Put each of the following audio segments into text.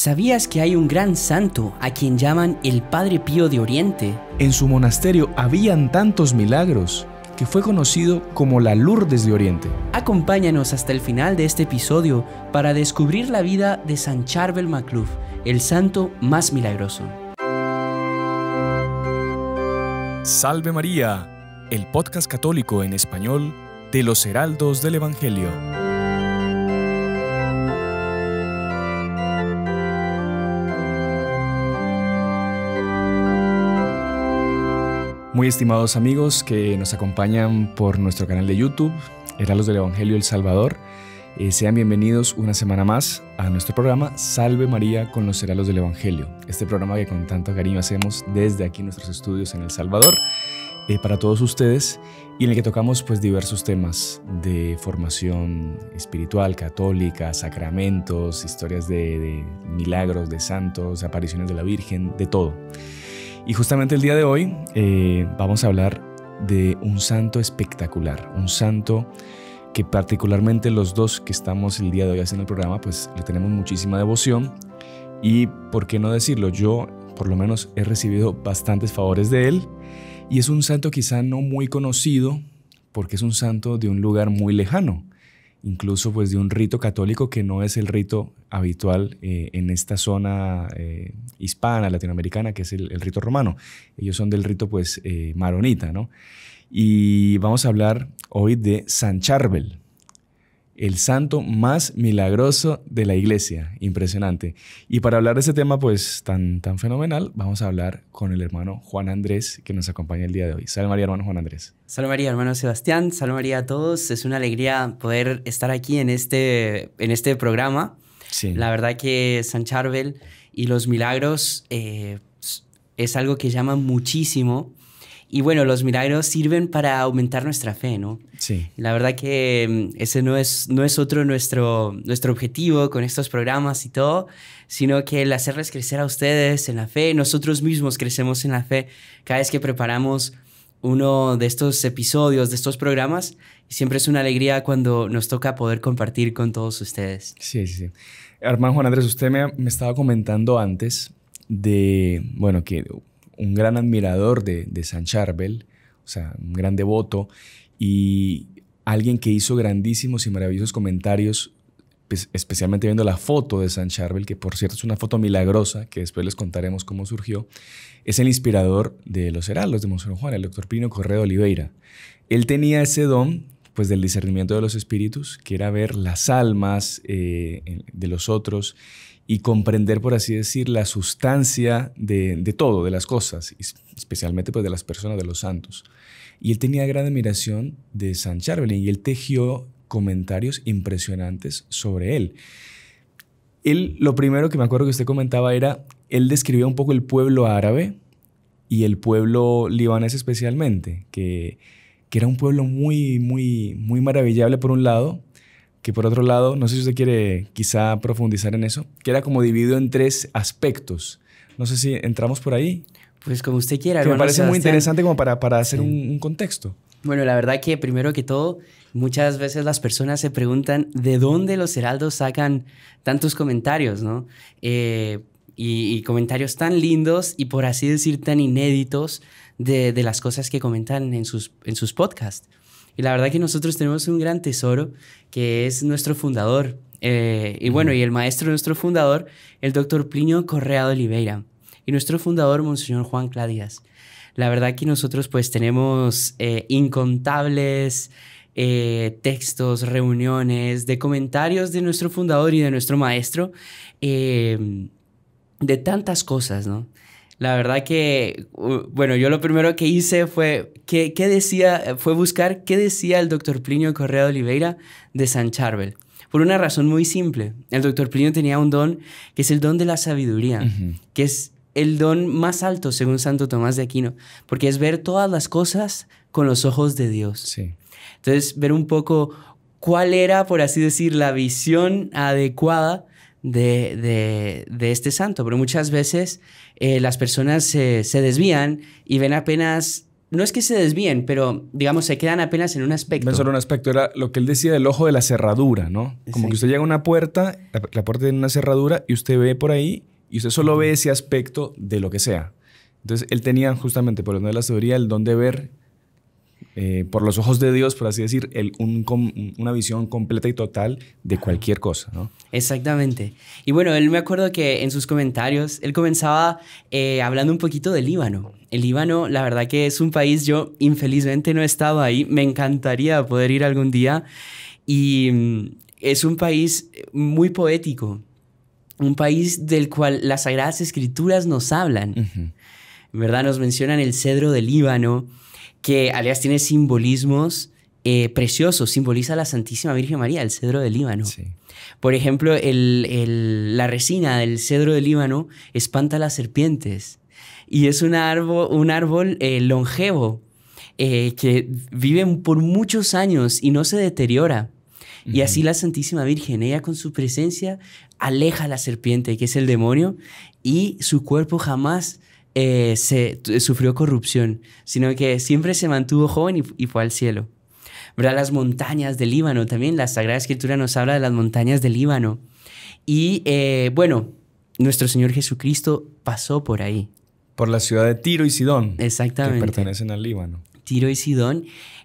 ¿Sabías que hay un gran santo a quien llaman el Padre Pío de Oriente? En su monasterio habían tantos milagros que fue conocido como la Lourdes de Oriente. Acompáñanos hasta el final de este episodio para descubrir la vida de San Charbel Maclouf, el santo más milagroso. Salve María, el podcast católico en español de los Heraldos del Evangelio. Muy estimados amigos que nos acompañan por nuestro canal de YouTube, los del Evangelio El Salvador, eh, sean bienvenidos una semana más a nuestro programa Salve María con los Heraldos del Evangelio, este programa que con tanto cariño hacemos desde aquí nuestros estudios en El Salvador eh, para todos ustedes y en el que tocamos pues diversos temas de formación espiritual, católica, sacramentos, historias de, de milagros, de santos, apariciones de la Virgen, de todo. Y justamente el día de hoy eh, vamos a hablar de un santo espectacular, un santo que particularmente los dos que estamos el día de hoy haciendo el programa, pues le tenemos muchísima devoción y, ¿por qué no decirlo? Yo, por lo menos, he recibido bastantes favores de él y es un santo quizá no muy conocido porque es un santo de un lugar muy lejano incluso pues de un rito católico que no es el rito habitual eh, en esta zona eh, hispana, latinoamericana, que es el, rito romano. Ellos son del rito pues eh, maronita, Y vamos a hablar hoy de San Charbel el santo más milagroso de la iglesia. Impresionante. Y para hablar de ese tema, pues tan, tan fenomenal, vamos a hablar con el hermano Juan Andrés que nos acompaña el día de hoy. Salve María, hermano Juan Andrés. Salve María, hermano Sebastián. Salve María a todos. Es una alegría poder estar aquí en este, en este programa. Sí. La verdad que San Charbel y los milagros eh, es algo que llama muchísimo y bueno, los milagros sirven para aumentar nuestra fe, ¿no? Sí. La verdad que mm, ese no es, no es otro nuestro, nuestro objetivo con estos programas y todo, sino que el hacerles crecer a ustedes en la fe, nosotros mismos crecemos en la fe cada vez que preparamos uno de estos episodios, de estos programas, y siempre es una alegría cuando nos toca poder compartir con todos ustedes. Sí, sí, sí. Hermano Juan Andrés, usted me, me estaba comentando antes de, bueno, que un gran admirador de, San Charbel, o sea, un gran devoto, y alguien que hizo grandísimos y maravillosos comentarios, pues, especialmente viendo la foto de San Charbel, que por cierto es una foto milagrosa, que después les contaremos cómo surgió, es el inspirador de los heraldos de Monseñor Juan, el doctor Pino Correo Oliveira. Él tenía ese don pues del discernimiento de los espíritus, que era ver las almas eh, de los otros y comprender, por así decir, la sustancia de, todo, de las cosas, especialmente pues, de las personas, de los santos. Y él tenía gran admiración de San Charbelin y él tejió comentarios impresionantes sobre él. Él, lo primero que me acuerdo que usted comentaba era, él describía un poco el pueblo árabe y el pueblo libanés especialmente, que, que era un pueblo muy, muy, muy maravillable por un lado, que por otro lado, no sé si usted quiere quizá profundizar en eso, que era como dividido en tres aspectos. No sé si entramos por ahí. Pues como usted quiera. Que me parece muy interesante como para, hacer un, contexto. Bueno, la verdad que primero que todo, muchas veces las personas se preguntan de dónde los heraldos sacan tantos comentarios, ¿no? Eh, y, comentarios tan lindos y por así decir tan inéditos de, las cosas que comentan en sus, en sus podcasts. Y la verdad que nosotros tenemos un gran tesoro que es nuestro fundador. Eh, y bueno, y el maestro de nuestro fundador, el doctor Plinio Correa de Oliveira. Y nuestro fundador, Monseñor Juan Cladías. La verdad que nosotros pues tenemos eh, incontables eh, textos, reuniones, de comentarios de nuestro fundador y de nuestro maestro, de tantas cosas, ¿no? La verdad que, bueno, yo lo primero que hice fue, ¿qué, qué decía? Fue buscar qué decía el doctor Plinio Correa de Oliveira de San Charbel. Por una razón muy simple. El doctor Plinio tenía un don que es el don de la sabiduría, que es el don más alto según Santo Tomás de Aquino, porque es ver todas las cosas con los ojos de Dios. Entonces, ver un poco cuál era, por así decir, la visión adecuada de, de, este santo, pero muchas veces eh, las personas se, se desvían y ven apenas no es que se desvíen, pero digamos, se quedan apenas en un aspecto. No solo un aspecto, era lo que él decía del ojo de la cerradura, ¿no? Como que usted llega a una puerta, la, puerta tiene una cerradura y usted ve por ahí y usted solo ve ese aspecto de lo que sea. Entonces, él tenía justamente, por lo de la sabiduría, el don de ver eh, por los ojos de Dios, por así decir, una visión completa y total de cualquier cosa, ¿no? Exactamente. Y bueno, él me acuerdo que en sus comentarios, él comenzaba eh, hablando un poquito del Líbano. El Líbano, la verdad que es un país, yo infelizmente no he estado ahí, me encantaría poder ir algún día. Y mm, es un país muy poético, un país del cual las Sagradas Escrituras nos hablan. ¿Verdad? Nos mencionan el cedro del Líbano, que alias tiene simbolismos eh, preciosos, simboliza la Santísima Virgen María, el cedro del Líbano. Por ejemplo, la resina del cedro del Líbano espanta a las serpientes y es un árbol, un árbol eh, longevo eh, que vive por muchos años y no se deteriora. Y así la Santísima Virgen, ella con su presencia aleja a la serpiente, que es el demonio, y su cuerpo jamás eh, se, sufrió corrupción, sino que siempre se mantuvo joven y, fue al cielo. ¿Verdad? Las montañas del Líbano también, la Sagrada Escritura nos habla de las montañas del Líbano. Y eh, bueno, nuestro Señor Jesucristo pasó por ahí. Por la ciudad de Tiro y Sidón. Exactamente. Que pertenecen al Líbano. Tiro y Sidón.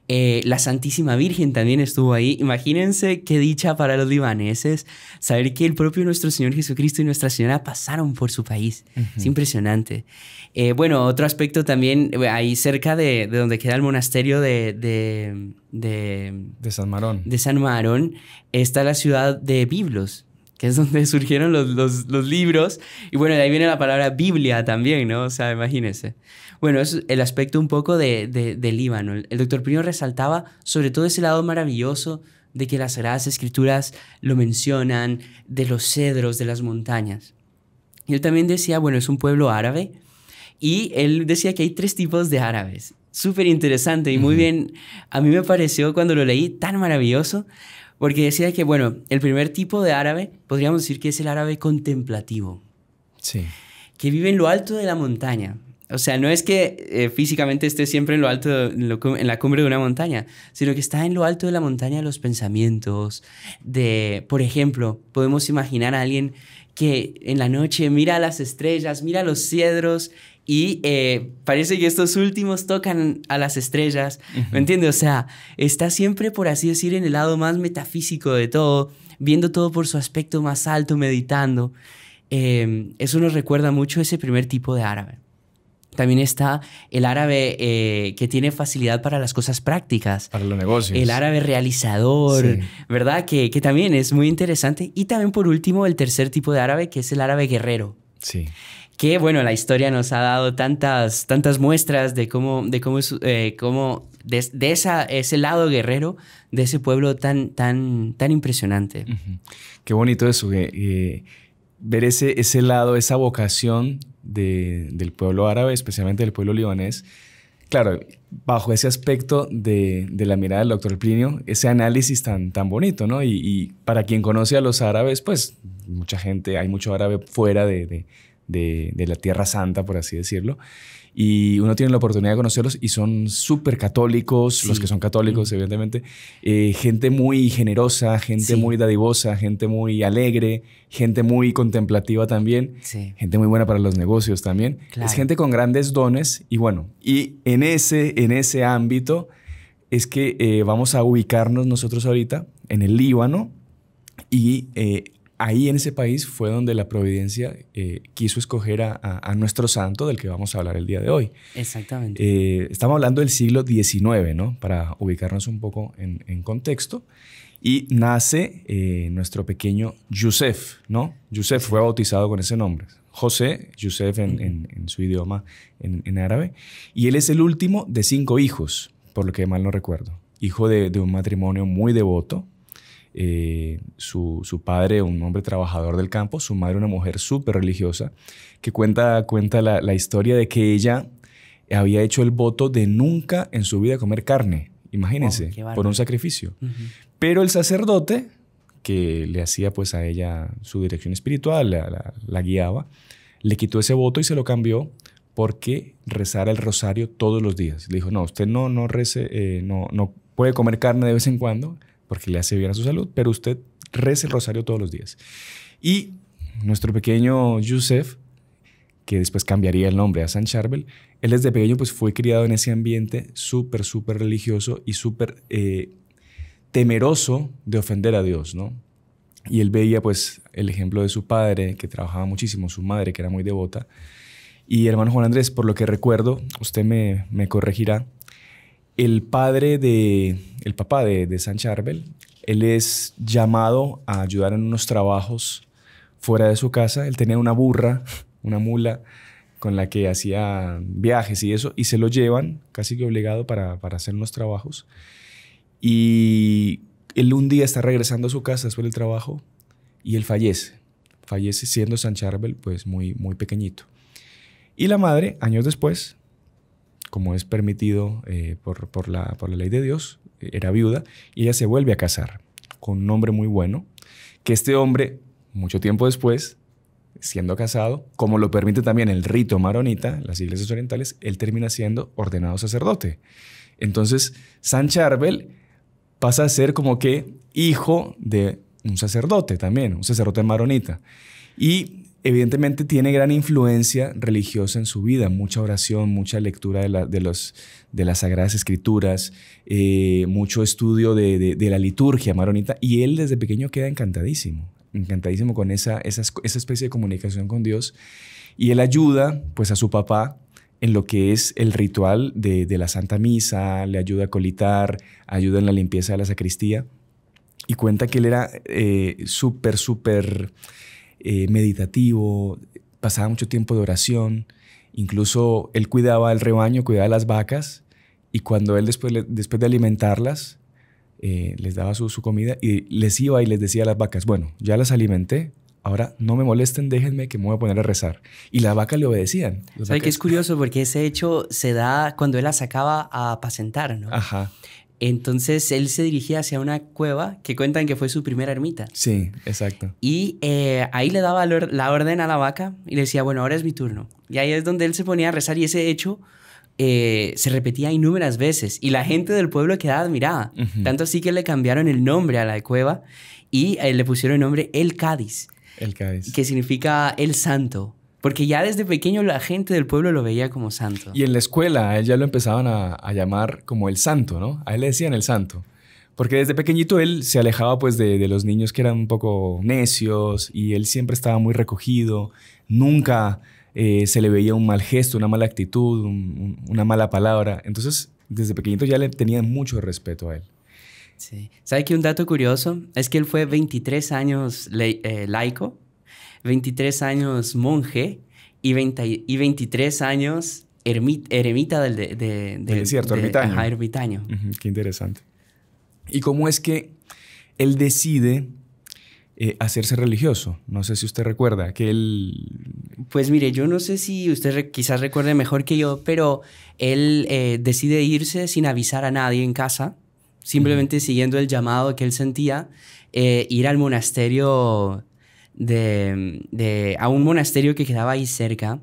Eh, la Santísima Virgen también estuvo ahí. Imagínense qué dicha para los libaneses saber que el propio nuestro Señor Jesucristo y Nuestra Señora pasaron por su país. Es impresionante. Eh, bueno, otro aspecto también, eh, ahí cerca de, donde queda el monasterio De San Marón está la ciudad de Biblos es donde surgieron los, libros. Y bueno, de ahí viene la palabra Biblia también, ¿no? O sea, imagínense. Bueno, es el aspecto un poco de, de, de Líbano. El doctor Pino resaltaba sobre todo ese lado maravilloso de que las Sagradas Escrituras lo mencionan, de los cedros, de las montañas. Y él también decía, bueno, es un pueblo árabe, y él decía que hay tres tipos de árabes. Súper interesante y muy bien, a mí me pareció cuando lo leí tan maravilloso, porque decía que, bueno, el primer tipo de árabe, podríamos decir que es el árabe contemplativo. Sí. Que vive en lo alto de la montaña. O sea, no es que eh, físicamente esté siempre en lo alto, en, la cumbre de una montaña, sino que está en lo alto de la montaña de los pensamientos, de, por ejemplo, podemos imaginar a alguien que en la noche mira las estrellas, mira los cedros y eh, parece que estos últimos tocan a las estrellas, ¿me entiendes? O sea, está siempre, por así decir, en el lado más metafísico de todo, viendo todo por su aspecto más alto, meditando. Em, eso nos recuerda mucho ese primer tipo de árabe. También está el árabe eh, que tiene facilidad para las cosas prácticas. Para los negocios. El árabe realizador, ¿verdad? Que, que, también es muy interesante. Y también por último, el tercer tipo de árabe, que es el árabe guerrero. Sí que bueno, la historia nos ha dado tantas, tantas muestras de cómo, de cómo, eh, esa, ese lado guerrero de ese pueblo tan, tan, tan impresionante. Qué bonito eso, eh, ver ese, ese lado, esa vocación del pueblo árabe, especialmente del pueblo libanés. Claro, bajo ese aspecto de, la mirada del doctor Plinio, ese análisis tan, tan bonito, ¿no? y, para quien conoce a los árabes, pues mucha gente, hay mucho árabe fuera de, de, la Tierra Santa, por así decirlo. Y uno tiene la oportunidad de conocerlos y son súper católicos, los que son católicos, evidentemente. Eh, gente muy generosa, gente muy dadivosa, gente muy alegre, gente muy contemplativa también. Gente muy buena para los negocios también. Es gente con grandes dones y bueno, y en ese, en ese ámbito es que eh, vamos a ubicarnos nosotros ahorita en el Líbano y eh, ahí en ese país fue donde la providencia eh, quiso escoger a, nuestro santo del que vamos a hablar el día de hoy. Exactamente. Eh, estamos hablando del siglo XIX, ¿no? Para ubicarnos un poco en, contexto. Y nace eh, nuestro pequeño Yusef, ¿no? Yusef fue bautizado con ese nombre. José, Yusef en, su idioma en, árabe. Y él es el último de cinco hijos, por lo que mal no recuerdo. Hijo de un matrimonio muy devoto, eh, su, padre, un hombre trabajador del campo, su madre, una mujer súper religiosa, que cuenta, cuenta la, historia de que ella había hecho el voto de nunca en su vida comer carne, imagínense, por un sacrificio. Pero el sacerdote, que le hacía pues a ella su dirección espiritual, la, guiaba, le quitó ese voto y se lo cambió porque rezara el rosario todos los días. Le dijo, no, usted no, no rece, eh, no, no puede comer carne de vez en cuando, porque le hace bien a su salud, pero usted reza el rosario todos los días. Y nuestro pequeño Yusef, que después cambiaría el nombre a San Charbel, él desde pequeño pues fue criado en ese ambiente súper, súper religioso y súper eh, temeroso de ofender a Dios, ¿no? Y él veía pues el ejemplo de su padre, que trabajaba muchísimo, su madre, que era muy devota. Y hermano Juan Andrés, por lo que recuerdo, usted me corregirá, el padre de, el papá de, San Charbel, él es llamado a ayudar en unos trabajos fuera de su casa. Él tenía una burra, una mula con la que hacía viajes y eso, y se lo llevan casi que obligado para, hacer unos trabajos. Y él un día está regresando a su casa después del trabajo y él fallece. Fallece siendo San Charbel pues muy, muy pequeñito. Y la madre, años después, como es permitido eh, por, por, la, por la ley de Dios, era viuda, y ella se vuelve a casar con un hombre muy bueno, que este hombre, mucho tiempo después, siendo casado, como lo permite también el rito maronita, las iglesias orientales, él termina siendo ordenado sacerdote. Entonces, San Charbel pasa a ser como que hijo de un sacerdote también, un sacerdote maronita. Y evidentemente tiene gran influencia religiosa en su vida, mucha oración, mucha lectura de, los, de las Sagradas Escrituras, eh, mucho estudio de, la liturgia maronita, y él desde pequeño queda encantadísimo, encantadísimo con esa, esa, especie de comunicación con Dios, y él ayuda pues a su papá en lo que es el ritual de, la Santa Misa, le ayuda a colitar, ayuda en la limpieza de la sacristía, y cuenta que él era eh, súper, súper eh, meditativo, pasaba mucho tiempo de oración, incluso él cuidaba el rebaño, cuidaba las vacas, y cuando él después, después de alimentarlas, eh, les daba su, comida y les iba y les decía a las vacas, bueno, ya las alimenté, ahora no me molesten, déjenme que me voy a poner a rezar. Y las vacas le obedecían. ¿Sabes es curioso? Porque ese hecho se da cuando él las sacaba a apacentar, ¿no? Ajá. Entonces él se dirigía hacia una cueva que cuentan que fue su primera ermita. Sí, exacto. Y eh, ahí le daba la orden a la vaca y le decía, bueno, ahora es mi turno. Y ahí es donde él se ponía a rezar y ese hecho eh, se repetía innumerables veces y la gente del pueblo quedaba admirada. Tanto así que le cambiaron el nombre a la cueva y eh, le pusieron el nombre El Cádiz. El Cádiz. Que significa el santo. Porque ya desde pequeño la gente del pueblo lo veía como santo. Y en la escuela él ya lo empezaban a, llamar como el santo, ¿no? A él le decían el santo. Porque desde pequeñito él se alejaba pues de, los niños que eran un poco necios y él siempre estaba muy recogido, nunca eh, se le veía un mal gesto, una mala actitud, una mala palabra. Entonces desde pequeñito ya le tenían mucho respeto a él. Sí. ¿Sabe que un dato curioso? Es que él fue 23 años eh, laico 23 años monje y, y 23 años eremita del, de, de, ermitaño. qué interesante. ¿Y cómo es que él decide eh, hacerse religioso. No sé si usted recuerda que él... Pues mire, yo no sé si usted quizás recuerde mejor que yo, pero él eh, decide irse sin avisar a nadie en casa, simplemente siguiendo el llamado que él sentía, eh, ir al monasterio de, de, a un monasterio que quedaba ahí cerca.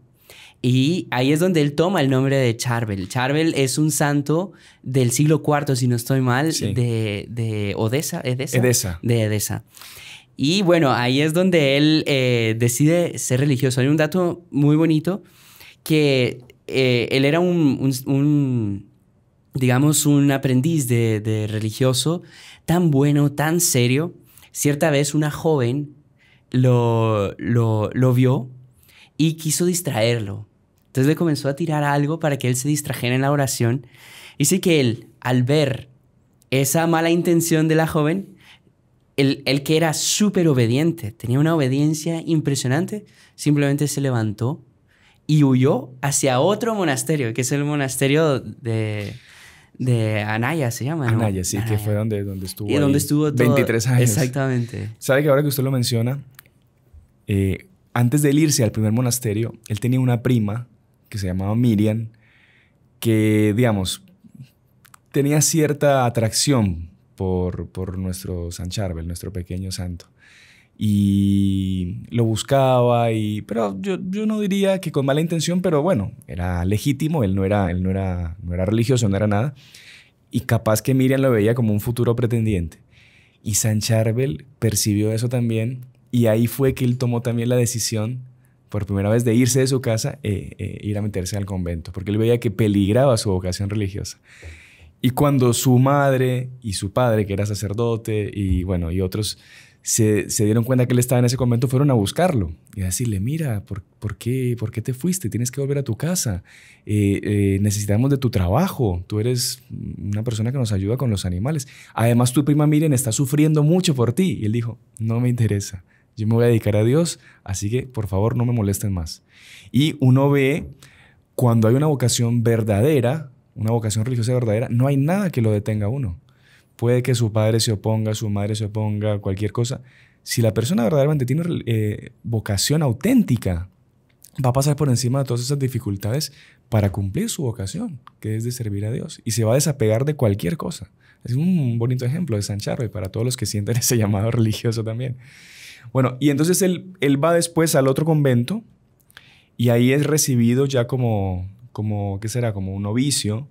Y ahí es donde él toma el nombre de Charvel. Charvel es un santo del siglo IV, si no estoy mal, de, de, Odessa, De Edessa Y bueno, ahí es donde él eh, decide ser religioso. Hay un dato muy bonito que eh, él era un, digamos, un aprendiz de, de religioso tan bueno, tan serio. Cierta vez una joven lo, lo, vio y quiso distraerlo. Entonces le comenzó a tirar algo para que él se distrajera en la oración. y Dice que él, al ver esa mala intención de la joven, el que era súper obediente, tenía una obediencia impresionante, simplemente se levantó y huyó hacia otro monasterio, que es el monasterio de, de Anaya, se llama. Anaya, sí, que fue donde, donde estuvo. Y estuvo 23 años. Exactamente. ¿Sabe que ahora que usted lo menciona, eh, antes de irse al primer monasterio, él tenía una prima que se llamaba Miriam, que, digamos, tenía cierta atracción por, nuestro San Charbel, nuestro pequeño santo. Y lo buscaba, y, pero yo, no diría que con mala intención, pero bueno, era legítimo, él, no era, él no, era, no era religioso, no era nada. Y capaz que Miriam lo veía como un futuro pretendiente. Y San Charbel percibió eso también y ahí fue que él tomó también la decisión, por primera vez, de irse de su casa e, ir a meterse al convento, porque él veía que peligraba su vocación religiosa. Y cuando su madre y su padre, que era sacerdote, y bueno, y otros se, dieron cuenta que él estaba en ese convento, fueron a buscarlo y a decirle, mira, ¿por, qué, por qué te fuiste? Tienes que volver a tu casa. Eh, necesitamos de tu trabajo. Tú eres una persona que nos ayuda con los animales. Además, tu prima miren está sufriendo mucho por ti. Y él dijo, no me interesa. Yo me voy a dedicar a Dios, así que por favor no me molesten más. Y uno ve cuando hay una vocación verdadera, una vocación religiosa verdadera, no hay nada que lo detenga uno. Puede que su padre se oponga, su madre se oponga, cualquier cosa. Si la persona verdaderamente tiene eh, vocación auténtica, va a pasar por encima de todas esas dificultades para cumplir su vocación, que es de servir a Dios, y se va a desapegar de cualquier cosa. Es un bonito ejemplo de San Charo y para todos los que sienten ese llamado religioso también. Bueno, y entonces él, va después al otro convento y ahí es recibido ya como, como ¿qué será? Como un novicio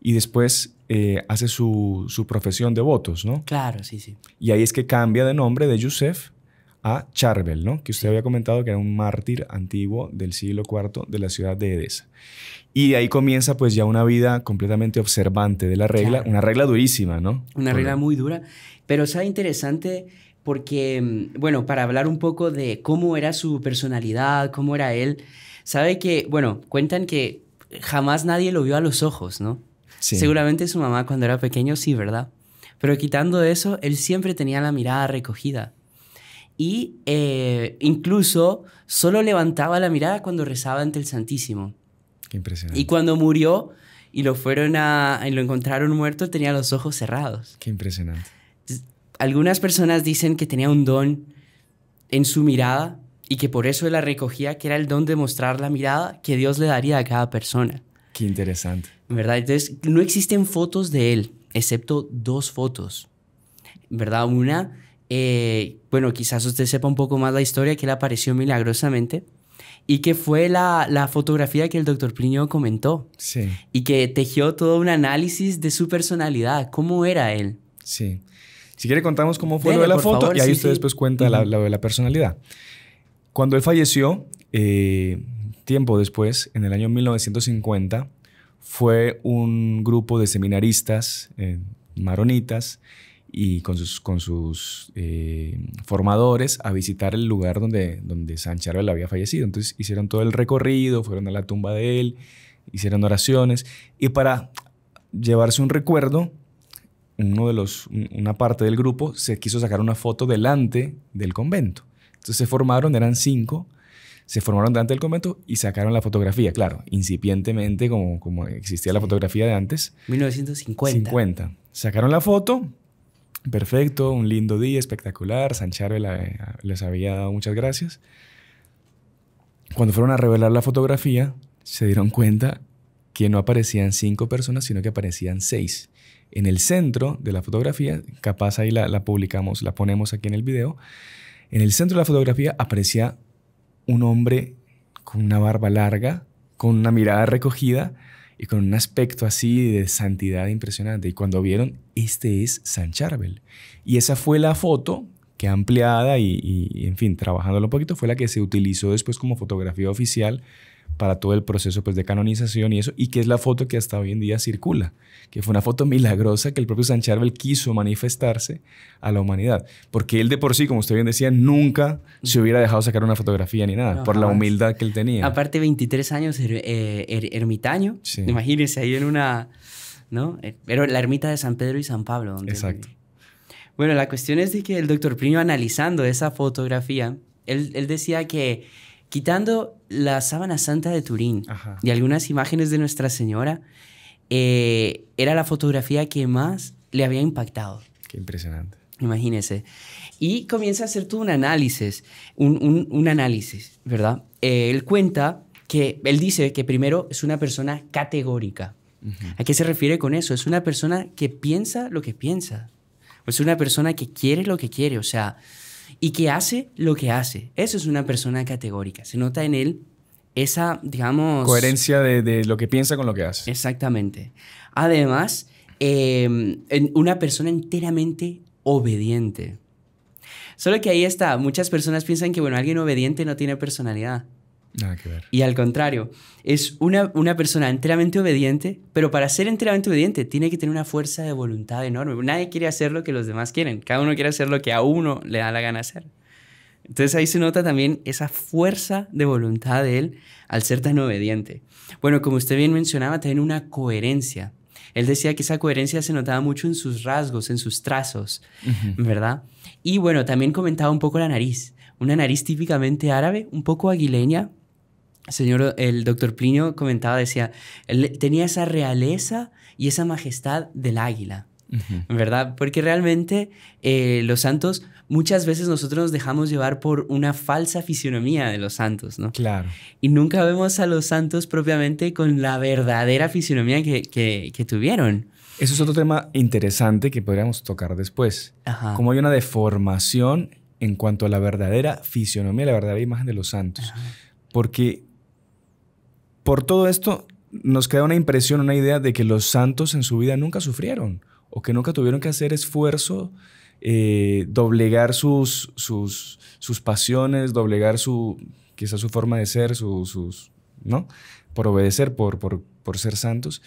y después eh, hace su, su, profesión de votos, ¿no? Claro, sí, sí. Y ahí es que cambia de nombre de Yusef a Charbel, ¿no? Que usted había comentado que era un mártir antiguo del siglo IV de la ciudad de Edesa. Y de ahí comienza pues ya una vida completamente observante de la regla, una regla durísima, ¿no? Una regla muy dura, pero sea interesante porque, mm, bueno, para hablar un poco de cómo era su personalidad, cómo era él, sabe que, bueno, cuentan que jamás nadie lo vio a los ojos, ¿no? Seguramente su mamá cuando era pequeño, sí, ¿verdad? Pero quitando eso, él siempre tenía la mirada recogida. Y eh, incluso solo levantaba la mirada cuando rezaba ante el Santísimo. Qué impresionante. Y cuando murió y lo fueron a, y lo encontraron muerto, tenía los ojos cerrados. Qué impresionante. Algunas personas dicen que tenía un don en su mirada y que por eso él la recogía, que era el don de mostrar la mirada que Dios le daría a cada persona. Qué interesante. ¿Verdad? Entonces, no existen fotos de él, excepto dos fotos. ¿Verdad? Una, eh, bueno, quizás usted sepa un poco más la historia, que él apareció milagrosamente y que fue la, fotografía que el doctor Plinio comentó. Sí. Y que tejió todo un análisis de su personalidad, cómo era él. Sí. Si quiere contamos cómo fue lo de la foto y ahí usted después cuenta la, de la personalidad. Cuando él falleció, eh, tiempo después, en el año 1950, fue un grupo de seminaristas eh, maronitas y con sus, eh, formadores a visitar el lugar donde, donde San Charbel había fallecido. Entonces hicieron todo el recorrido, fueron a la tumba de él, hicieron oraciones y para llevarse un recuerdo uno de los, una parte del grupo se quiso sacar una foto delante del convento. Entonces se formaron, eran cinco, se formaron delante del convento y sacaron la fotografía, claro, incipientemente como, como existía la fotografía de antes. 1950. 50. Sacaron la foto, perfecto, un lindo día, espectacular, San Sancharo les había dado muchas gracias. Cuando fueron a revelar la fotografía, se dieron cuenta que no aparecían cinco personas, sino que aparecían seis en el centro de la fotografía, capaz ahí la, publicamos, la ponemos aquí en el video, en el centro de la fotografía aparecía un hombre con una barba larga, con una mirada recogida y con un aspecto así de santidad impresionante. Y cuando vieron, este es San Charbel. Y esa fue la foto que ampliada y, y en fin, trabajándolo un poquito, fue la que se utilizó después como fotografía oficial para todo el proceso pues, de canonización y eso, y que es la foto que hasta hoy en día circula, que fue una foto milagrosa que el propio San Charbel quiso manifestarse a la humanidad, porque él de por sí, como usted bien decía, nunca se hubiera dejado sacar una fotografía ni nada, por la humildad que él tenía. Aparte, 23 años eh, ermitaño, imagínese, ahí en una, ¿no? Eh, la ermita de San Pedro y San Pablo. Exacto. Bueno, la cuestión es de que el doctor Plinio analizando esa fotografía, él decía que Quitando la sábana santa de Turín y algunas imágenes de Nuestra Señora, eh, era la fotografía que más le había impactado. Qué impresionante. Imagínese. Y comienza a hacer todo un análisis, un, análisis, ¿verdad? Eh, él cuenta que, él dice que primero es una persona categórica. ¿A qué se refiere con eso? Es una persona que piensa lo que piensa. es una persona que quiere lo que quiere. O sea, y que hace lo que hace. Eso es una persona categórica. Se nota en él esa, digamos... Coherencia de, lo que piensa con lo que hace. Exactamente. Además, em, una persona enteramente obediente. Solo que ahí está, muchas personas piensan que, bueno, alguien obediente no tiene personalidad. Y al contrario, es una, persona enteramente obediente, pero para ser enteramente obediente tiene que tener una fuerza de voluntad enorme. Nadie quiere hacer lo que los demás quieren, cada uno quiere hacer lo que a uno le da la gana hacer. Entonces ahí se nota también esa fuerza de voluntad de él al ser tan obediente. Bueno, como usted bien mencionaba, también una coherencia. Él decía que esa coherencia se notaba mucho en sus rasgos, en sus trazos, ¿verdad? Y bueno, también comentaba un poco la nariz. Una nariz típicamente árabe, un poco aguileña, señor, el doctor Plinio comentaba, decía, tenía esa realeza y esa majestad del águila. ¿Verdad? Porque realmente eh, los santos, muchas veces nosotros nos dejamos llevar por una falsa fisionomía de los santos, ¿no? Claro. Y nunca vemos a los santos propiamente con la verdadera fisionomía que, tuvieron. Eso es otro tema interesante que podríamos tocar después. Como hay una deformación en cuanto a la verdadera fisionomía, la verdadera imagen de los santos. Porque por todo esto nos queda una impresión, una idea de que los santos en su vida nunca sufrieron o que nunca tuvieron que hacer esfuerzo, eh, doblegar sus, sus, sus, pasiones, doblegar su, quizás su forma de ser, sus, ¿no? Por obedecer, por, por, por ser santos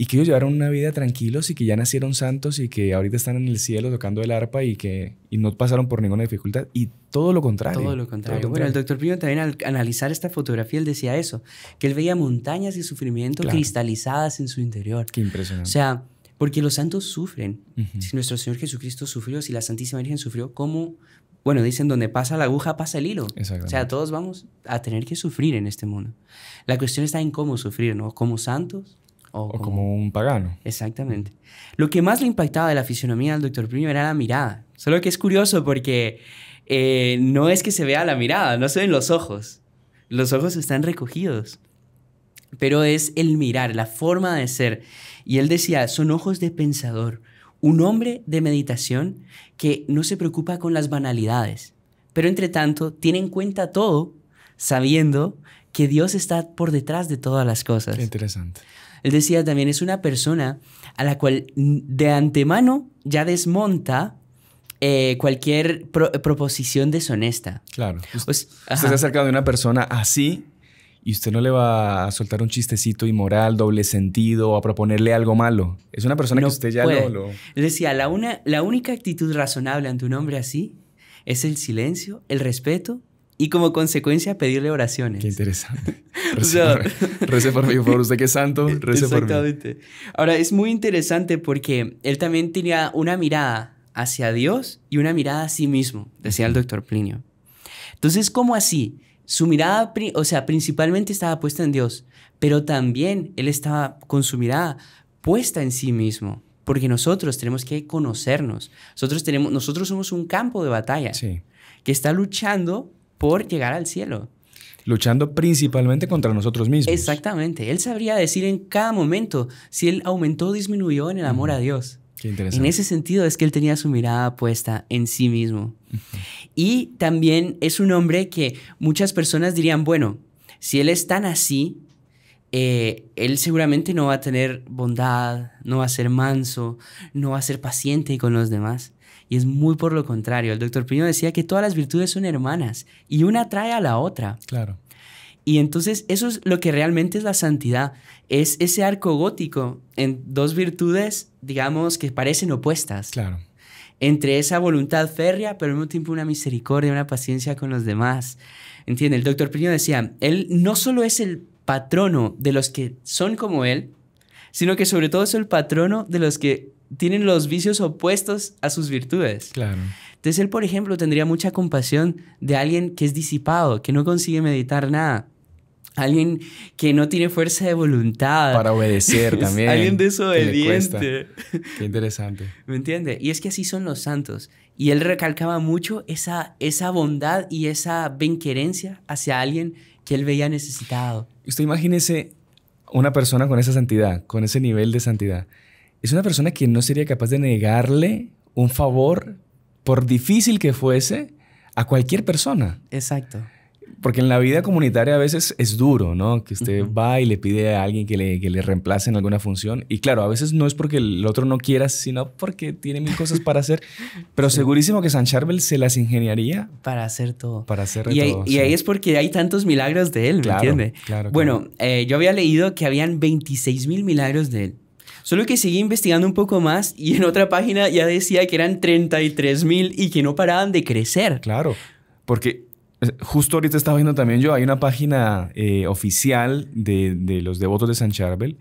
y que ellos llevaron una vida tranquilos y que ya nacieron santos y que ahorita están en el cielo tocando el arpa y que y no pasaron por ninguna dificultad y todo lo contrario. Todo lo contrario. Bueno, el doctor Pino también al analizar esta fotografía, él decía eso, que él veía montañas de sufrimiento cristalizadas en su interior. Qué impresionante. O sea, porque los santos sufren. Si nuestro Señor Jesucristo sufrió, si la Santísima Virgen sufrió, ¿cómo? Bueno, dicen, donde pasa la aguja, pasa el hilo. O sea, todos vamos a tener que sufrir en este mundo. La cuestión está en cómo sufrir, ¿no? Como santos o, como, un pagano. Exactamente. Lo que más le impactaba de la fisionomía del doctor Plinio era la mirada. Solo que es curioso porque eh, no es que se vea la mirada, no se ven los ojos. Los ojos están recogidos. Pero es el mirar, la forma de ser. Y él decía, son ojos de pensador. Un hombre de meditación que no se preocupa con las banalidades, pero entre tanto tiene en cuenta todo sabiendo que Dios está por detrás de todas las cosas. interesante. Él decía también, es una persona a la cual de antemano ya desmonta eh, cualquier proposición deshonesta. Claro. Usted, pues, se acerca de una persona así y usted no le va a soltar un chistecito inmoral, doble sentido, o a proponerle algo malo. Es una persona que usted ya no... lo... Él Decía, la, una, la única actitud razonable ante un hombre así es el silencio, el respeto y como consecuencia pedirle oraciones. Qué interesante. Rece, por mí, por favor, usted que es santo, rece por mí. Ahora, es muy interesante porque él también tenía una mirada hacia Dios y una mirada a sí mismo, decía el doctor Plinio. Entonces, ¿cómo así? Su mirada, o sea, principalmente estaba puesta en Dios, pero también él estaba con su mirada puesta en sí mismo porque nosotros tenemos que conocernos. Nosotros, tenemos, nosotros somos un campo de batalla que está luchando por llegar al cielo. Luchando principalmente contra nosotros mismos. Exactamente. Él sabría decir en cada momento si él aumentó o disminuyó en el amor a Dios. Qué interesante. En ese sentido es que él tenía su mirada puesta en sí mismo. Y también es un hombre que muchas personas dirían, bueno, si él es tan así, eh, él seguramente no va a tener bondad, no va a ser manso, no va a ser paciente con los demás. Y es muy por lo contrario. El doctor Piño decía que todas las virtudes son hermanas y una trae a la otra. Claro. Y entonces eso es lo que realmente es la santidad, es ese arco gótico en dos virtudes, digamos, que parecen opuestas. Claro. Entre esa voluntad férrea, pero al mismo tiempo una misericordia, una paciencia con los demás. ¿Entiende? El doctor Piño decía, él no solo es el patrono de los que son como él, sino que sobre todo es el patrono de los que tienen los vicios opuestos a sus virtudes. Claro. Entonces él, por ejemplo, tendría mucha compasión de alguien que es disipado, que no consigue meditar nada. Alguien que no tiene fuerza de voluntad. Para obedecer también. alguien desobediente. Qué interesante. ¿Me entiende? Y es que así son los santos. Y él recalcaba mucho esa, esa bondad y esa benquerencia hacia alguien que él veía necesitado. Usted imagínese una persona con esa santidad, con ese nivel de santidad es una persona que no sería capaz de negarle un favor, por difícil que fuese, a cualquier persona. Exacto. Porque en la vida comunitaria a veces es duro, ¿no? Que usted va y le pide a alguien que le, que reemplace en alguna función. Y claro, a veces no es porque el otro no quiera, sino porque tiene mil cosas para hacer. Pero segurísimo que San Charbel se las ingeniaría. Para hacer todo. Para hacer y todo. Y ahí es porque hay tantos milagros de él, ¿me Bueno, eh, yo había leído que habían 26 mil milagros de él. Solo que seguí investigando un poco más y en otra página ya decía que eran 33 mil y que no paraban de crecer. Claro, porque eh, justo ahorita estaba viendo también yo, hay una página eh, oficial de, los devotos de San Charbel.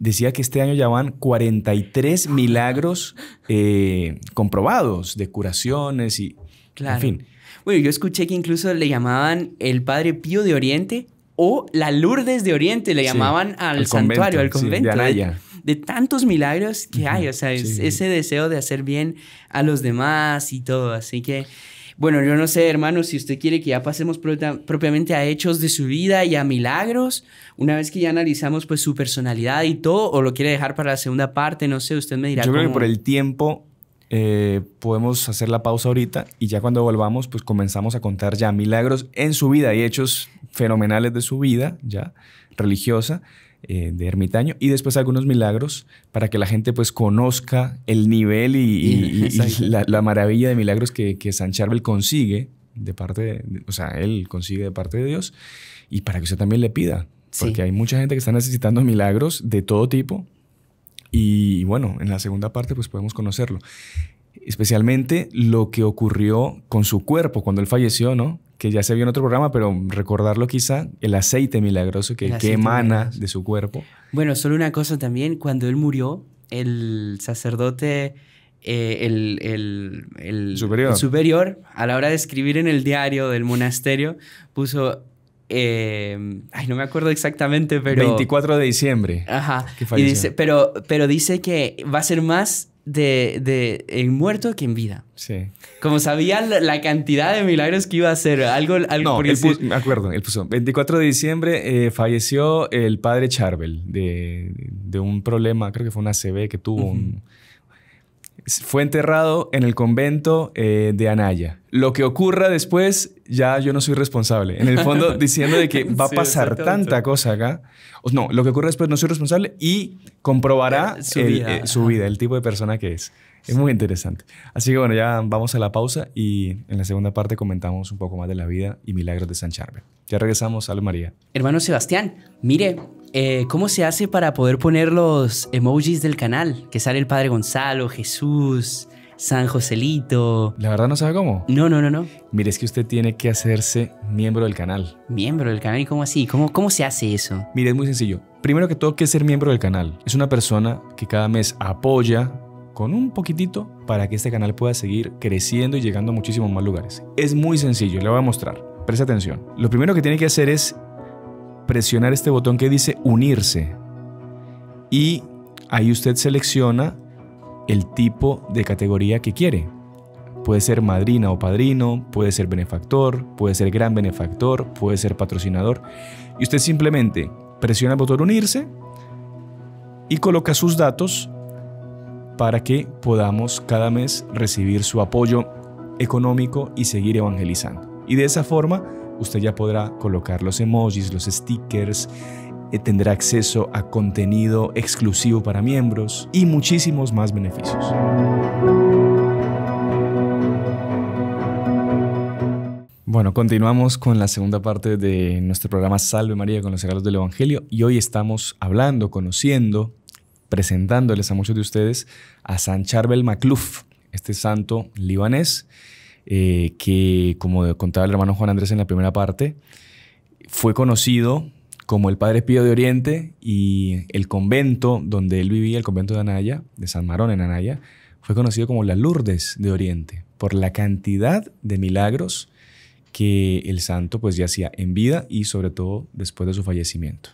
Decía que este año ya van 43 milagros eh, comprobados de curaciones y... En fin. Bueno, yo escuché que incluso le llamaban el Padre Pío de Oriente o la Lourdes de Oriente, le llamaban al, santuario, al convento de tantos milagros que hay, o sea, ese deseo de hacer bien a los demás y todo. Así que, bueno, yo no sé, hermano, si usted quiere que ya pasemos propiamente a hechos de su vida y a milagros, una vez que ya analizamos pues su personalidad y todo, o lo quiere dejar para la segunda parte, no sé, usted me dirá. Yo creo que por el tiempo eh, podemos hacer la pausa ahorita y ya cuando volvamos, pues comenzamos a contar ya milagros en su vida y hechos fenomenales de su vida, ya religiosa, eh, de ermitaño y después algunos milagros para que la gente pues conozca el nivel y, la, maravilla de milagros que, San Charbel consigue de parte, de, o sea, él consigue de parte de Dios y para que usted también le pida, porque hay mucha gente que está necesitando milagros de todo tipo y bueno, en la segunda parte pues podemos conocerlo. Especialmente lo que ocurrió con su cuerpo cuando él falleció, ¿no? que ya se vio en otro programa, pero recordarlo quizá, el aceite milagroso que, emana de su cuerpo. Bueno, solo una cosa también, cuando él murió, el sacerdote, eh, el, superior. superior. a la hora de escribir en el diario del monasterio, puso... Em, ay, no me acuerdo exactamente, pero... 24 de diciembre. Ajá. Que pero, pero dice que va a ser más de, de en muerto que en vida. Sí. Como sabía la, cantidad de milagros que iba a hacer. Algo, algo no, me acuerdo, él puso. 24 de diciembre eh, falleció el padre Charvel de, un problema, creo que fue una CB que tuvo. un, fue enterrado en el convento eh, de Anaya. Lo que ocurra después, ya yo no soy responsable. En el fondo, diciendo de que va a pasar tanta cosa acá. No, lo que ocurra después no soy responsable y comprobará eh, su, vida. Eh, su vida, el tipo de persona que es. Es muy interesante. Así que bueno, ya vamos a la pausa y en la segunda parte comentamos un poco más de la vida y milagros de San Charbel. Ya regresamos, Salve María. Hermano Sebastián, mire, eh, ¿cómo se hace para poder poner los emojis del canal? Que sale el Padre Gonzalo, Jesús, San Joselito. La verdad no sabe cómo. No, no, no, no. Mire, es que usted tiene que hacerse miembro del canal. ¿Miembro del canal? ¿Y cómo así? ¿Cómo, cómo se hace eso? Mire, es muy sencillo. Primero que todo, ¿qué es ser miembro del canal? Es una persona que cada mes apoya con un poquitito para que este canal pueda seguir creciendo y llegando a muchísimos más lugares. Es muy sencillo, le voy a mostrar. Presta atención. Lo primero que tiene que hacer es presionar este botón que dice unirse y ahí usted selecciona el tipo de categoría que quiere. Puede ser madrina o padrino, puede ser benefactor, puede ser gran benefactor, puede ser patrocinador. Y usted simplemente presiona el botón unirse y coloca sus datos para que podamos cada mes recibir su apoyo económico y seguir evangelizando. Y de esa forma usted ya podrá colocar los emojis, los stickers, eh, tendrá acceso a contenido exclusivo para miembros y muchísimos más beneficios. Bueno, continuamos con la segunda parte de nuestro programa Salve María con los regalos del Evangelio y hoy estamos hablando, conociendo, presentándoles a muchos de ustedes a San Charbel McLuff, este santo libanés eh, que, como contaba el hermano Juan Andrés en la primera parte, fue conocido como el Padre Pío de Oriente y el convento donde él vivía, el convento de Anaya, de San Marón en Anaya, fue conocido como la Lourdes de Oriente por la cantidad de milagros que el santo pues ya hacía en vida y sobre todo después de su fallecimiento.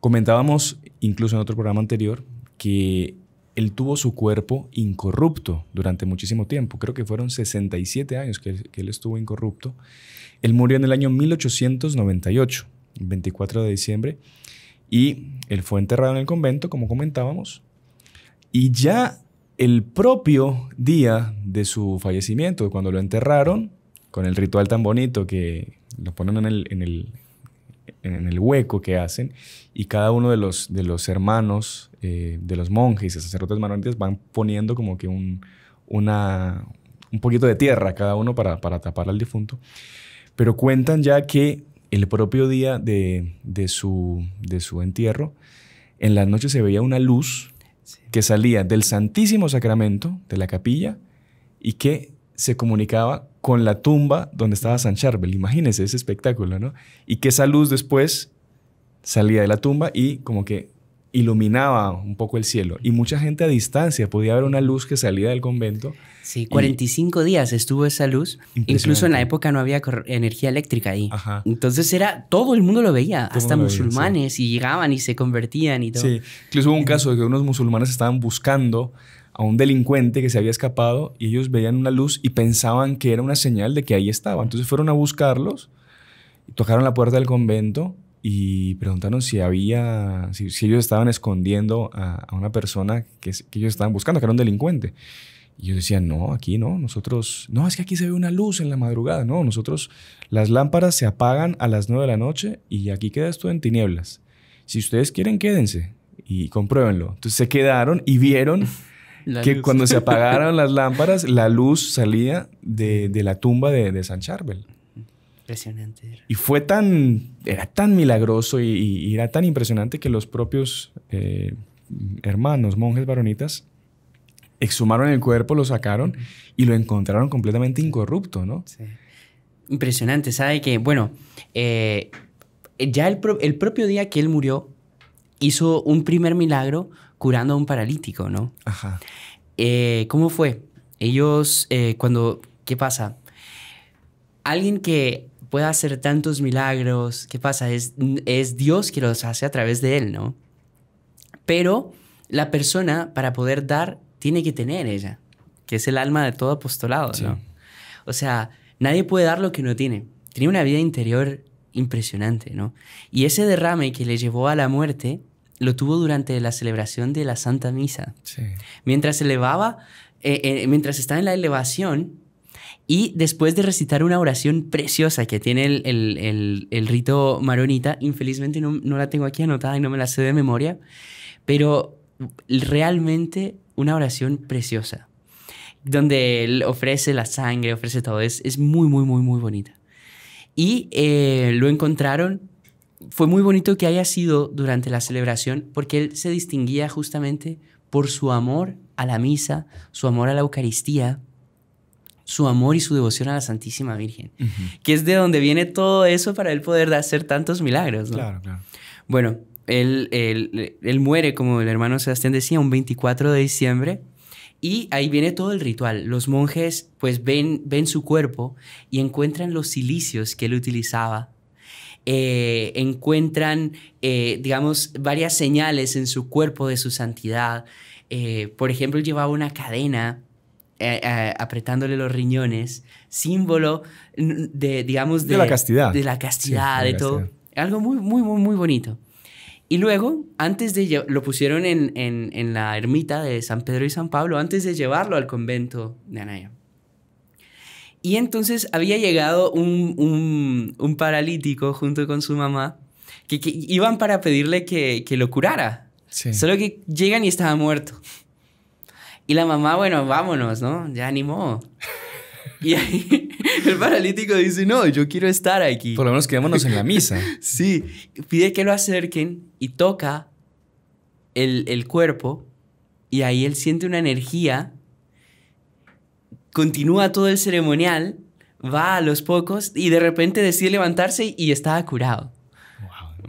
Comentábamos incluso en otro programa anterior que él tuvo su cuerpo incorrupto durante muchísimo tiempo, creo que fueron 67 años que, él estuvo incorrupto. Él murió en el año 1898, el 24 de diciembre, y él fue enterrado en el convento, como comentábamos, y ya el propio día de su fallecimiento, cuando lo enterraron, con el ritual tan bonito que lo ponen en el, en el hueco que hacen, y cada uno de los, de los hermanos, eh, de los monjes y sacerdotes maronitas van poniendo como que un, una, un poquito de tierra cada uno para, para tapar al difunto. Pero cuentan ya que el propio día de, su, de su entierro, en la noche se veía una luz que salía del Santísimo Sacramento, de la capilla, y que se comunicaba con la tumba donde estaba San Charbel. Imagínense ese espectáculo, ¿no? Y que esa luz después salía de la tumba y como que iluminaba un poco el cielo. Y mucha gente a distancia podía ver una luz que salía del convento. Sí, 45 días estuvo esa luz. Incluso en la época no había energía eléctrica ahí. Entonces era, todo el mundo lo veía, hasta musulmanes, y llegaban y se convertían y todo. Sí, incluso hubo un eh. caso de que unos musulmanes estaban buscando a un delincuente que se había escapado y ellos veían una luz y pensaban que era una señal de que ahí estaba. Entonces fueron a buscarlos, y tocaron la puerta del convento y preguntaron si había, si, ellos estaban escondiendo a, una persona que, ellos estaban buscando, que era un delincuente. Y ellos decían, no, aquí no, nosotros, no, es que aquí se ve una luz en la madrugada, no, nosotros, las lámparas se apagan a las nueve de la noche y aquí queda esto en tinieblas. Si ustedes quieren, quédense y compruébenlo. Entonces se quedaron y vieron que cuando se apagaron las lámparas, la luz salía de, la tumba de, San Charbel. Impresionante. Y fue tan, era tan milagroso y, era tan impresionante que los propios eh, hermanos, monjes varonitas, exhumaron el cuerpo, lo sacaron y lo encontraron completamente incorrupto, ¿no? Sí. Impresionante, ¿sabe? Que, bueno, eh, ya el, el propio día que él murió, hizo un primer milagro curando a un paralítico, ¿no? Ajá. Eh, ¿Cómo fue? Ellos, eh, cuando, ¿qué pasa? Alguien que pueda hacer tantos milagros, ¿qué pasa? Es, Dios que los hace a través de él, ¿no? Pero la persona, para poder dar, tiene que tener ella, que es el alma de todo apostolado, ¿no? O sea, nadie puede dar lo que no tiene. Tenía una vida interior impresionante, ¿no? Y ese derrame que le llevó a la muerte lo tuvo durante la celebración de la Santa Misa. Sí. Mientras elevaba, eh, eh, mientras estaba en la elevación y después de recitar una oración preciosa que tiene el, rito maronita, infelizmente no, la tengo aquí anotada y no me la sé de memoria, pero realmente una oración preciosa, donde él ofrece la sangre, ofrece todo, es, es muy, muy, muy, muy bonita. Y eh, lo encontraron fue muy bonito que haya sido durante la celebración porque él se distinguía justamente por su amor a la misa, su amor a la Eucaristía, su amor y su devoción a la Santísima Virgen, que es de donde viene todo eso para él poder hacer tantos milagros. Claro, claro. Bueno, él, muere, como el hermano Sebastián decía, un 24 de diciembre. Y ahí viene todo el ritual. Los monjes pues ven, ven su cuerpo y encuentran los cilicios que él utilizaba eh, encuentran, eh, digamos, varias señales en su cuerpo de su santidad. Eh, por ejemplo, llevaba una cadena apretándole los riñones, símbolo de, digamos, de, la castidad. De la castidad, de, todo. Algo muy, muy, muy, muy bonito. Y luego, antes de lo pusieron en, en, en, la ermita de San Pedro y San Pablo, antes de llevarlo al convento de Anaya. Y entonces había llegado un, paralítico junto con su mamá, que, iban para pedirle que, lo curara. Solo que llegan y estaba muerto. Y la mamá, bueno, vámonos, ¿no? Ya animó. Y ahí el paralítico dice, no, yo quiero estar aquí. Por lo menos quedémonos en la misa. sí, pide que lo acerquen y toca el, el, cuerpo y ahí él siente una energía continúa todo el ceremonial, va a los pocos y de repente decide levantarse y estaba curado.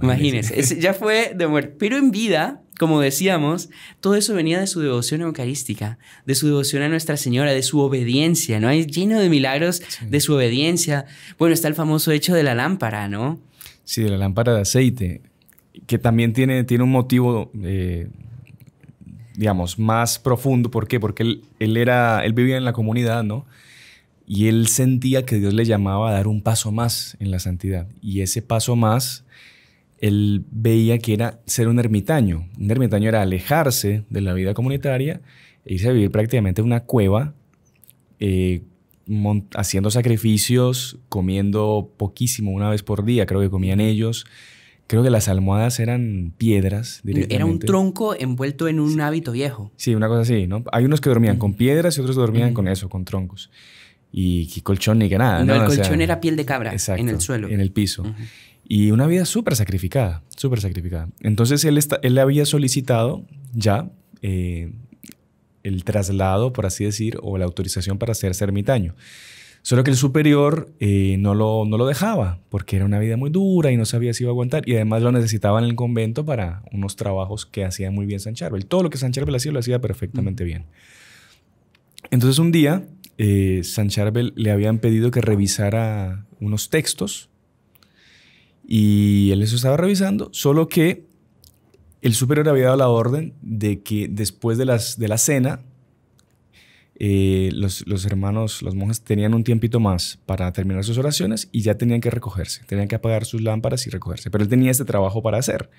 imagínense, ya fue de muerte. Pero en vida, como decíamos, todo eso venía de su devoción eucarística, de su devoción a Nuestra Señora, de su obediencia, ¿no? Es lleno de milagros de su obediencia. Bueno, está el famoso hecho de la lámpara, ¿no? Sí, de la lámpara de aceite, que también tiene, tiene un motivo eh, digamos, más profundo. ¿Por qué? Porque él, era, él vivía en la comunidad, ¿no? Y él sentía que Dios le llamaba a dar un paso más en la santidad. Y ese paso más, él veía que era ser un ermitaño. Un ermitaño era alejarse de la vida comunitaria e irse a vivir prácticamente en una cueva, eh, haciendo sacrificios, comiendo poquísimo, una vez por día, creo que comían ellos. Creo que las almohadas eran piedras directamente. Era un tronco envuelto en un hábito viejo. Sí, una cosa así, ¿no? Hay unos que dormían con piedras y otros dormían con eso, con troncos. Y, colchón ni que nada. No, el colchón era piel de cabra en el suelo. En el piso. Y una vida súper sacrificada, súper sacrificada. Entonces él, le había solicitado ya eh, el traslado, por así decir, o la autorización para ser ermitaño. Solo que el superior eh, no, lo, no lo dejaba porque era una vida muy dura y no sabía si iba a aguantar. Y además lo necesitaba en el convento para unos trabajos que hacía muy bien San Charbel. Todo lo que San Charbel hacía lo hacía perfectamente bien. Entonces un día eh, San Charbel le habían pedido que revisara unos textos y él eso estaba revisando, solo que el superior había dado la orden de que después de, las, de la cena eh, los, hermanos, los monjes tenían un tiempito más para terminar sus oraciones y ya tenían que recogerse, tenían que apagar sus lámparas y recogerse. Pero él tenía este trabajo para hacer.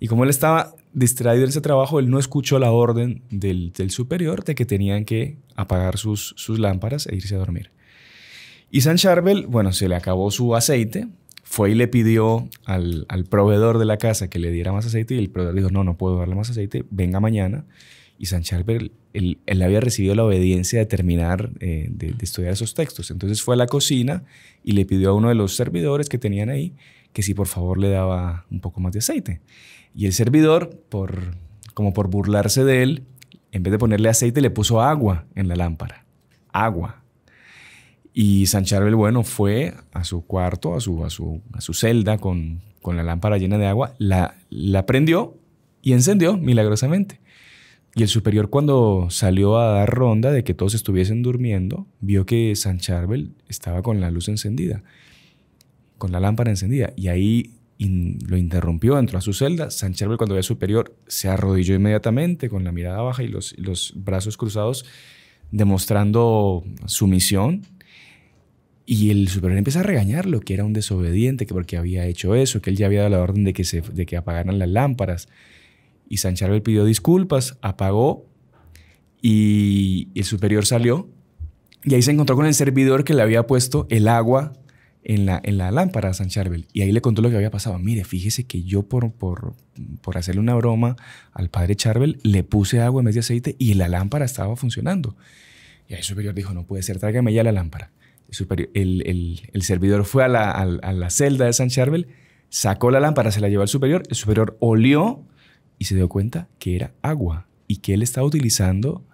Y como él estaba distraído en ese trabajo, él no escuchó la orden del, superior de que tenían que apagar sus, lámparas e irse a dormir. Y San Charbel, bueno, se le acabó su aceite, fue y le pidió al, proveedor de la casa que le diera más aceite y el proveedor dijo, no, no puedo darle más aceite, venga mañana. Y San él, él había recibido la obediencia de terminar eh, de, estudiar esos textos. Entonces fue a la cocina y le pidió a uno de los servidores que tenían ahí que si por favor le daba un poco más de aceite. Y el servidor, por, como por burlarse de él, en vez de ponerle aceite, le puso agua en la lámpara. Agua. Y San Charbel, bueno, fue a su cuarto, a su, a su, celda con, la lámpara llena de agua, la, la prendió y encendió milagrosamente. Y el superior cuando salió a dar ronda de que todos estuviesen durmiendo, vio que San Charbel estaba con la luz encendida, con la lámpara encendida. Y ahí lo interrumpió, entró a su celda. San Charbel cuando vio al superior se arrodilló inmediatamente con la mirada baja y los, brazos cruzados, demostrando sumisión. Y el superior empieza a regañarlo, que era un desobediente, que porque había hecho eso, que él ya había dado la orden de que, se, de que apagaran las lámparas. Y San charvel pidió disculpas, apagó y el superior salió. Y ahí se encontró con el servidor que le había puesto el agua en la, en la lámpara a San charvel Y ahí le contó lo que había pasado. Mire, fíjese que yo por, por, por hacerle una broma al padre Charbel le puse agua en vez de aceite y la lámpara estaba funcionando. Y ahí el superior dijo, no puede ser, tráigame ya la lámpara. El, el, servidor fue a la, a la celda de San Charbel, sacó la lámpara, se la llevó al superior, el superior olió y se dio cuenta que era agua y que él estaba utilizando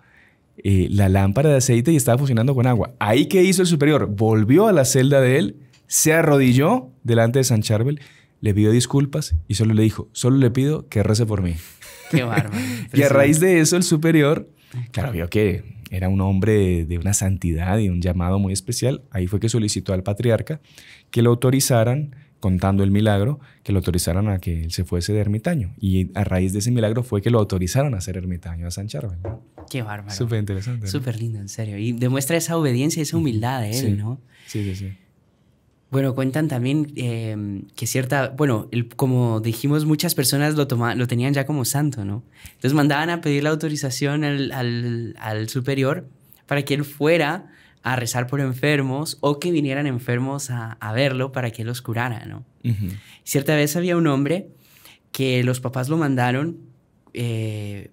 eh, la lámpara de aceite y estaba funcionando con agua. Ahí que hizo el superior, volvió a la celda de él, se arrodilló delante de San Charbel, le pidió disculpas y solo le dijo, solo le pido que rece por mí. Qué bárbaro. y a raíz de eso el superior, claro, vio que era un hombre de, de una santidad y un llamado muy especial, ahí fue que solicitó al patriarca que lo autorizaran contando el milagro, que lo autorizaron a que él se fuese de ermitaño. Y a raíz de ese milagro fue que lo autorizaron a ser ermitaño a San Charbel. Qué bárbaro. Súper interesante. Súper lindo, en serio. Y demuestra esa obediencia y esa humildad de él, ¿no? Sí, sí, sí. Bueno, cuentan también eh, que cierta, bueno, como dijimos, muchas personas lo, lo tenían ya como santo, ¿no? Entonces mandaban a pedir la autorización al superior para que él fuera a rezar por enfermos o que vinieran enfermos a, verlo para que los curara, ¿no? Cierta vez había un hombre que los papás lo mandaron, eh,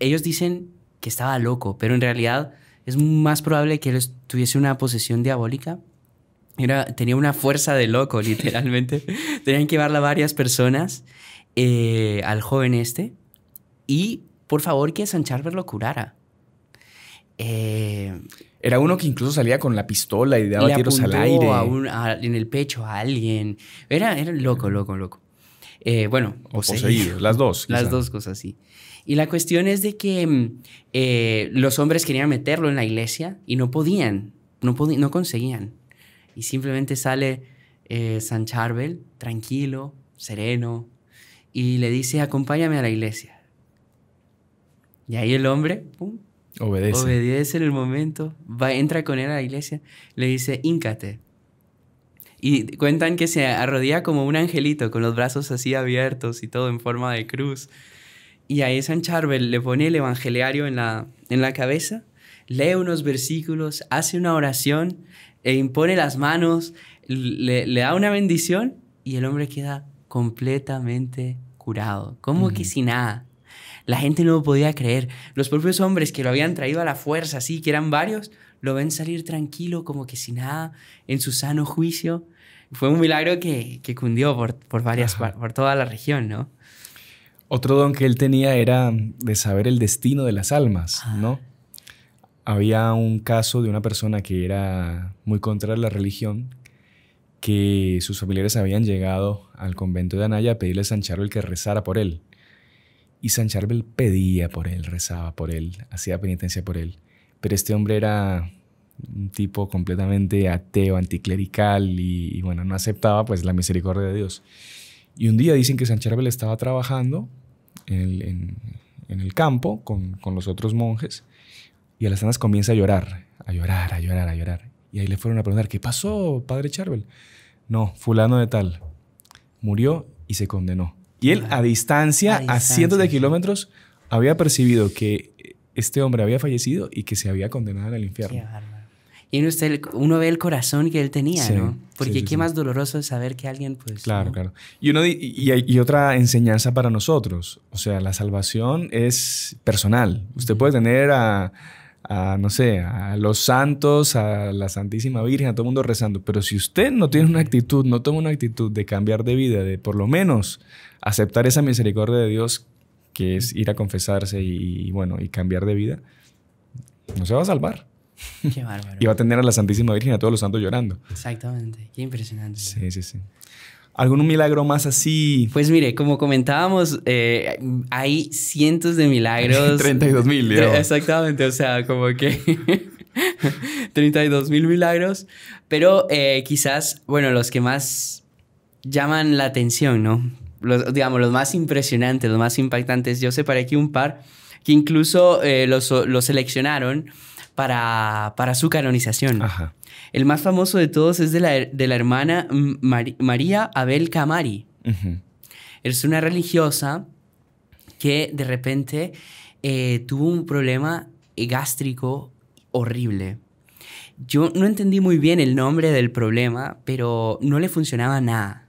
ellos dicen que estaba loco, pero en realidad es más probable que él tuviese una posesión diabólica. Era, tenía una fuerza de loco, literalmente. Tenían que llevarla varias personas eh, al joven este y por favor que San charles lo curara. Eh, era uno que incluso salía con la pistola y daba tiros al aire. A en el pecho a alguien. Era, era loco, loco, loco. Eh, bueno, o las dos. Las dos cosas, sí. Y la cuestión es de que mm, eh, los hombres querían meterlo en la iglesia y no podían, no, no conseguían. Y simplemente sale eh, San Charbel, tranquilo, sereno, y le dice, acompáñame a la iglesia. Y ahí el hombre, pum, Obedece. Obedece en el momento. Va, entra con él a la iglesia. Le dice, íncate. Y cuentan que se arrodilla como un angelito, con los brazos así abiertos y todo en forma de cruz. Y ahí San Charbel le pone el evangeliario en la, en la cabeza, lee unos versículos, hace una oración, e impone las manos, le, da una bendición y el hombre queda completamente curado. Como que sin nada. La gente no lo podía creer. Los propios hombres que lo habían traído a la fuerza, sí, que eran varios, lo ven salir tranquilo, como que sin nada, en su sano juicio. Fue un milagro que, cundió por, por varias, por toda la región, ¿no? Otro don que él tenía era de saber el destino de las almas, ¿no? Había un caso de una persona que era muy contra la religión, que sus familiares habían llegado al convento de Anaya a pedirle a San Charo el que rezara por él. Y San Charbel pedía por él, rezaba por él, hacía penitencia por él. Pero este hombre era un tipo completamente ateo, anticlerical y, bueno, no aceptaba pues la misericordia de Dios. Y un día dicen que San Charbel estaba trabajando en el, campo con, los otros monjes y a las tantas comienza a llorar, a llorar, a llorar, a llorar. Y ahí le fueron a preguntar, ¿qué pasó, padre Charbel? No, fulano de tal. Murió y se condenó. Y él a distancia, a, cientos de kilómetros, había percibido que este hombre había fallecido y que se había condenado al infierno. Qué Y uno, usted, uno, ve el corazón que él tenía, ¿no? Porque qué más doloroso es saber que alguien, pues... Claro, claro. Y, uno, y, otra enseñanza para nosotros, o sea, la salvación es personal. Usted puede tener a a, no sé, a los santos, a la Santísima Virgen, a todo el mundo rezando. Pero si usted no tiene una actitud, no toma una actitud de cambiar de vida, de por lo menos aceptar esa misericordia de Dios, que es ir a confesarse y, bueno, y cambiar de vida, no se va a salvar. Qué bárbaro. Y va a tener a la Santísima Virgen a todos los santos llorando. Exactamente. Qué impresionante. Sí, sí, sí. ¿Algún milagro más así? Pues mire, como comentábamos, eh, hay cientos de milagros. 32 mil, Exactamente, o sea, como que 32 mil milagros. Pero eh, quizás, bueno, los que más llaman la atención, ¿no? Los, digamos, los más impresionantes, los más impactantes. Yo sé para aquí un par que incluso eh, los, seleccionaron para, para su canonización. Ajá. El más famoso de todos es de la, hermana María Abel Camari. Es una religiosa que de repente eh, tuvo un problema gástrico horrible. Yo no entendí muy bien el nombre del problema, pero no le funcionaba nada.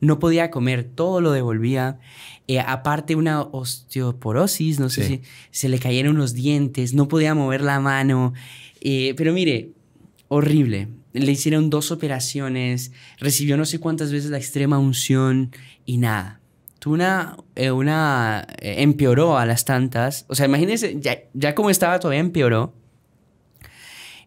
No podía comer, todo lo devolvía. Eh, aparte una osteoporosis, no sé si se le cayeron los dientes, no podía mover la mano. Eh, pero mire, horrible. Le hicieron dos operaciones, recibió no sé cuántas veces la extrema unción y nada. una, eh, una eh, empeoró a las tantas. O sea, imagínense, ya, como estaba todavía empeoró.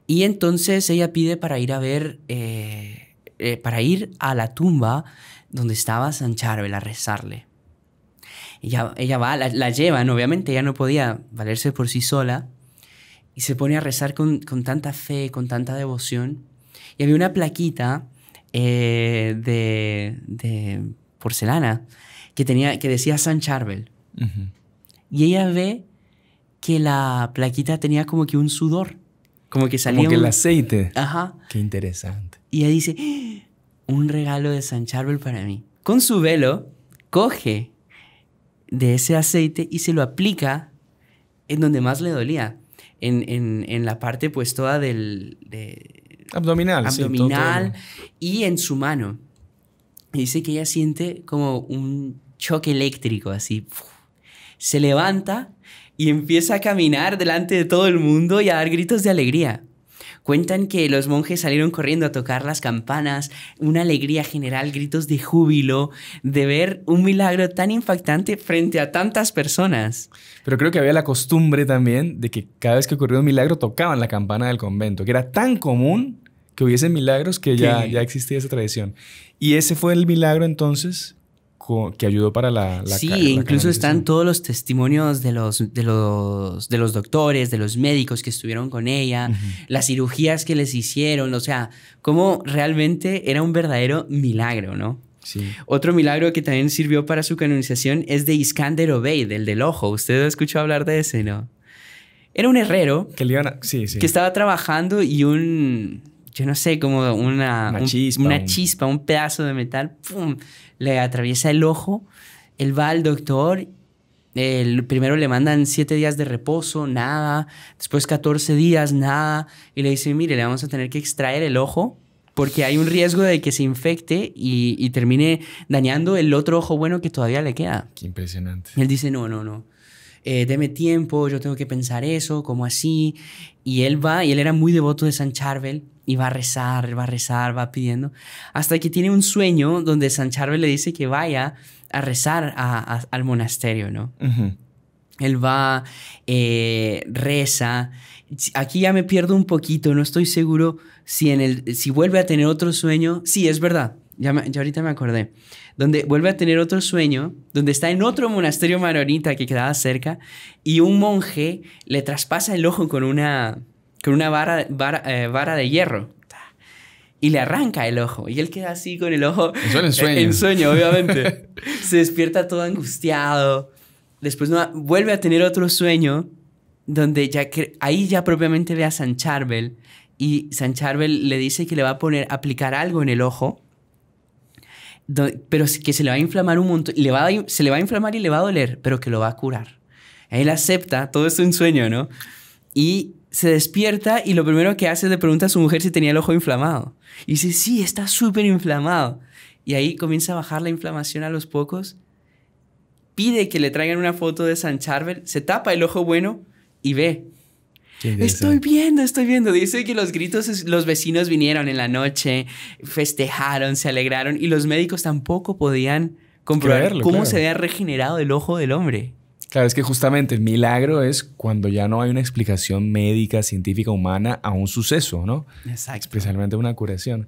Y entonces ella pide para ir a ver, eh, para ir a la tumba donde estaba San Charbel a rezarle. Ella, ella va, la, la, llevan, obviamente ella no podía valerse por sí sola y se pone a rezar con, tanta fe, con tanta devoción. Y había una plaquita eh, de, de, porcelana que, tenía, que decía San Charbel. Y ella ve que la plaquita tenía como que un sudor. Como que salía. Como que el aceite. Ajá. Qué interesante. Y ella dice: ¡Ah! Un regalo de San Charbel para mí. Con su velo, coge de ese aceite y se lo aplica en donde más le dolía en, la parte pues toda del... De, abdominal. Abdominal y en su mano. dice que ella siente como un choque eléctrico, así. Se levanta y empieza a caminar delante de todo el mundo y a dar gritos de alegría. Cuentan que los monjes salieron corriendo a tocar las campanas, una alegría general, gritos de júbilo, de ver un milagro tan impactante frente a tantas personas. Pero creo que había la costumbre también de que cada vez que ocurrió un milagro tocaban la campana del convento, que era tan común que hubiesen milagros que ya, ya existía esa tradición. Y ese fue el milagro entonces que ayudó para la... sí, incluso están todos los testimonios de los, de, los, de los doctores, de los médicos que estuvieron con ella, las cirugías que les hicieron, o sea, cómo realmente era un verdadero milagro, ¿no? Sí. Otro milagro que también sirvió para su canonización es de Iskander Obey, del del ojo. Usted escuchó hablar de ese, ¿no? Era un herrero que, que estaba trabajando y un, yo no sé, como una, una, chispa, un... pedazo de metal, le atraviesa el ojo, él va al doctor, el, primero le mandan siete días de reposo, nada, después 14 días, nada, y le dice, mire, le vamos a tener que extraer el ojo porque hay un riesgo de que se infecte y, termine dañando el otro ojo bueno que todavía le queda. Qué impresionante. él dice, no, no, no. Eh, deme tiempo, yo tengo que pensar eso, como así. Y él va, y él era muy devoto de San Charbel, y va a rezar, va a rezar, va pidiendo, hasta que tiene un sueño donde San Charbel le dice que vaya a rezar al monasterio, ¿no? Él va, eh, reza. Aquí ya me pierdo un poquito, no estoy seguro si, en el, si vuelve a tener otro sueño. Sí, es verdad, ya, ahorita me acordé. Donde vuelve a tener otro sueño, donde está en otro monasterio maronita que quedaba cerca y un monje le traspasa el ojo con una, con una vara, vara, eh, vara de hierro y le arranca el ojo. Y él queda así con el ojo. en sueño. En sueño, obviamente. se despierta todo angustiado. Después vuelve a tener otro sueño donde ya ahí ya propiamente ve a San Charbel y San Charbel le dice que le va a poner aplicar algo en el ojo pero que se le va a inflamar un montón le va se le va a inflamar y le va a doler pero que lo va a curar él acepta todo es un sueño no y se despierta y lo primero que hace es le pregunta a su mujer si tenía el ojo inflamado. Y dice, sí, está súper inflamado. Y ahí comienza a bajar la inflamación a los pocos. Pide que le traigan una foto de San Charbel, se tapa el ojo bueno y ve. Estoy viendo, estoy viendo. Dice que los gritos, los vecinos vinieron en la noche, festejaron, se alegraron y los médicos tampoco podían comprobar cómo se había regenerado el ojo del hombre. Claro, es que justamente el milagro es cuando ya no hay una explicación médica, científica, humana a un suceso, ¿no? Exacto. Especialmente una curación.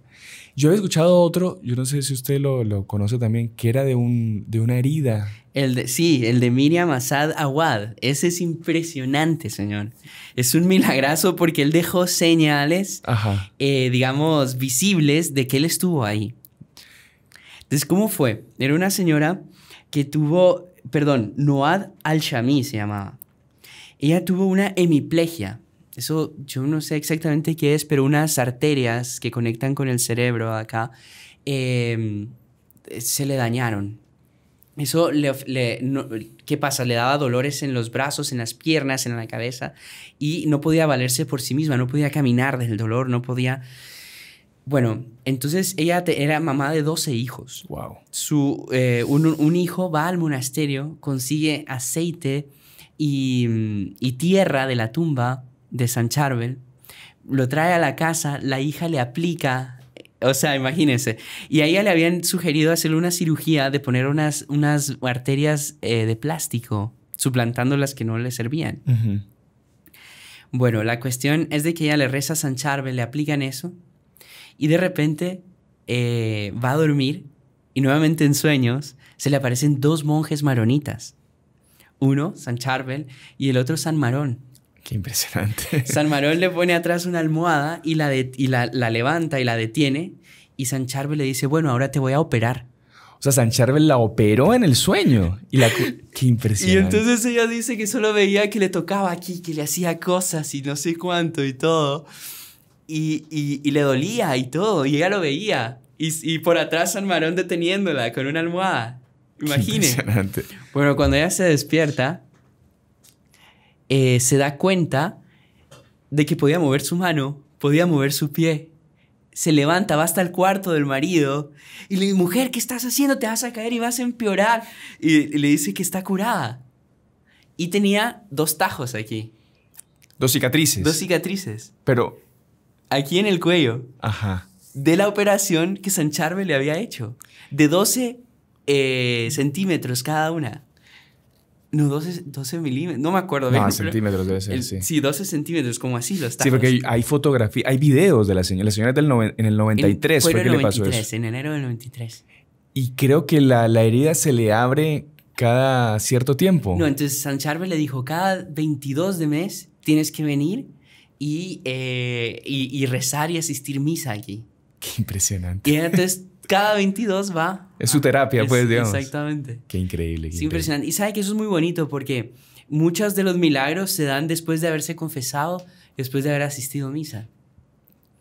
Yo he escuchado otro, yo no sé si usted lo, conoce también, que era de, un, de una herida. El de, sí, el de Miriam Asad Awad. Ese es impresionante, señor. Es un milagrazo porque él dejó señales, eh, digamos, visibles de que él estuvo ahí. Entonces, ¿cómo fue? Era una señora que tuvo perdón, Noad al shamí se llamaba. Ella tuvo una hemiplegia. Eso yo no sé exactamente qué es, pero unas arterias que conectan con el cerebro acá em, se le dañaron. Eso le, ¿qué pasa? Le daba dolores en los brazos, en las piernas, en la cabeza y no podía valerse por sí misma, no podía caminar del dolor, no podía bueno, entonces ella era mamá de 12 hijos. Wow. Su, eh, un, hijo va al monasterio, consigue aceite y, tierra de la tumba de San Charbel, lo trae a la casa, la hija le aplica o sea, imagínense. Y a ella le habían sugerido hacerle una cirugía de poner unas, arterias eh, de plástico, suplantando las que no le servían. Bueno, la cuestión es de que ella le reza a San Charbel, le aplican eso. Y de repente eh, va a dormir y nuevamente en sueños se le aparecen dos monjes maronitas. Uno, San Charbel, y el otro, San Marón. Qué impresionante. San Marón le pone atrás una almohada y, la, la, levanta y la detiene. Y San Charbel le dice, bueno, ahora te voy a operar. O sea, San Charbel la operó en el sueño. Y Qué impresionante. Y entonces ella dice que solo veía que le tocaba aquí, que le hacía cosas y no sé cuánto y todo. Y, le dolía y todo, y ella lo veía. Y, por atrás San Marón deteniéndola con una almohada. Imagine. Impresionante. Bueno, cuando ella se despierta, eh, se da cuenta de que podía mover su mano, podía mover su pie. Se levanta, va hasta el cuarto del marido y le dice, mujer, ¿qué estás haciendo? Te vas a caer y vas a empeorar. y le dice que está curada. Y tenía dos tajos aquí. Dos cicatrices. Dos cicatrices. Pero aquí en el cuello. Ajá. De la operación que Sancharbe le había hecho. De 12 eh, centímetros cada una. No, 12, 12 milímetros, no me acuerdo. No, centímetros debe ser, sí. Sí, 12 centímetros, como así lo estaba. Sí, porque hay, fotografía, hay videos de la señora. La señora es en el 93 en, fue que le pasó 93, eso. En enero del 93. Y creo que la, herida se le abre cada cierto tiempo. No, entonces Sancharbe le dijo, cada 22 de mes tienes que venir eh, y, rezar y asistir misa aquí. Qué impresionante. Y entonces cada 22 va. Es su terapia, pues, es, Exactamente. Qué increíble. Qué impresionante. Y sabe que eso es muy bonito porque muchos de los milagros se dan después de haberse confesado, después de haber asistido misa.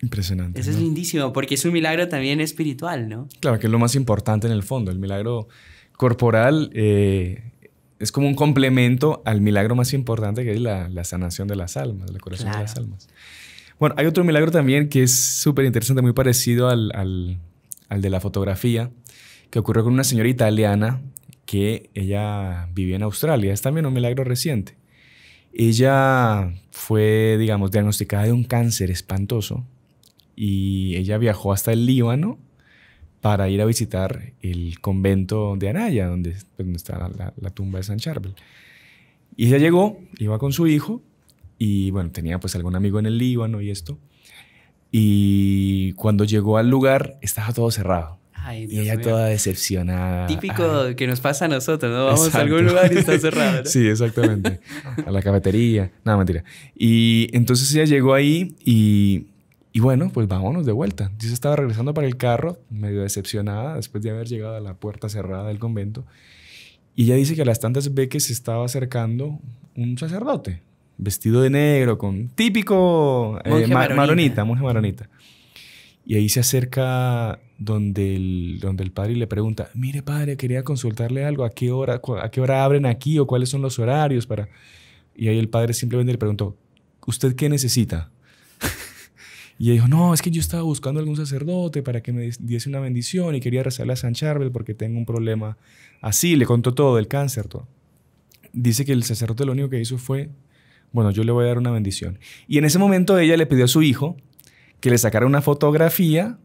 Impresionante. Eso es lindísimo porque es un milagro también espiritual, ¿no? Claro, que es lo más importante en el fondo. El milagro corporal eh, es como un complemento al milagro más importante que es la, sanación de las almas, la curación de las almas. Bueno, hay otro milagro también que es súper interesante, muy parecido al, al, de la fotografía, que ocurrió con una señora italiana que ella vivía en Australia. Es también un milagro reciente. Ella fue, digamos, diagnosticada de un cáncer espantoso y ella viajó hasta el Líbano para ir a visitar el convento de Anaya, donde, pues, está la, tumba de San Charbel. Y ella llegó, iba con su hijo, y bueno, tenía pues algún amigo en el Líbano y esto. Y cuando llegó al lugar, estaba todo cerrado. y ella toda decepcionada. Típico que nos pasa a nosotros, ¿no? Vamos a algún lugar y está cerrado. sí, exactamente. a la cafetería. Nada, mentira. Y entonces ella llegó ahí y y bueno, pues vámonos de vuelta. Yo estaba regresando para el carro, medio decepcionada, después de haber llegado a la puerta cerrada del convento. Y ella dice que a las tantas ve que se estaba acercando un sacerdote, vestido de negro, con típico eh, maronita. monja maronita. Y ahí se acerca donde el, donde el padre le pregunta, mire padre, quería consultarle algo, ¿a qué, hora, ¿a qué hora abren aquí o cuáles son los horarios para...? Y ahí el padre simplemente le preguntó, ¿usted qué necesita? Y ella dijo, no, es que yo estaba buscando algún sacerdote para que me diese una bendición y quería rezarle a San Charbel porque tengo un problema así. Le contó todo, del cáncer, todo. Dice que el sacerdote lo único que hizo fue, bueno, yo le voy a dar una bendición. Y en ese momento ella le pidió a su hijo que le sacara una fotografía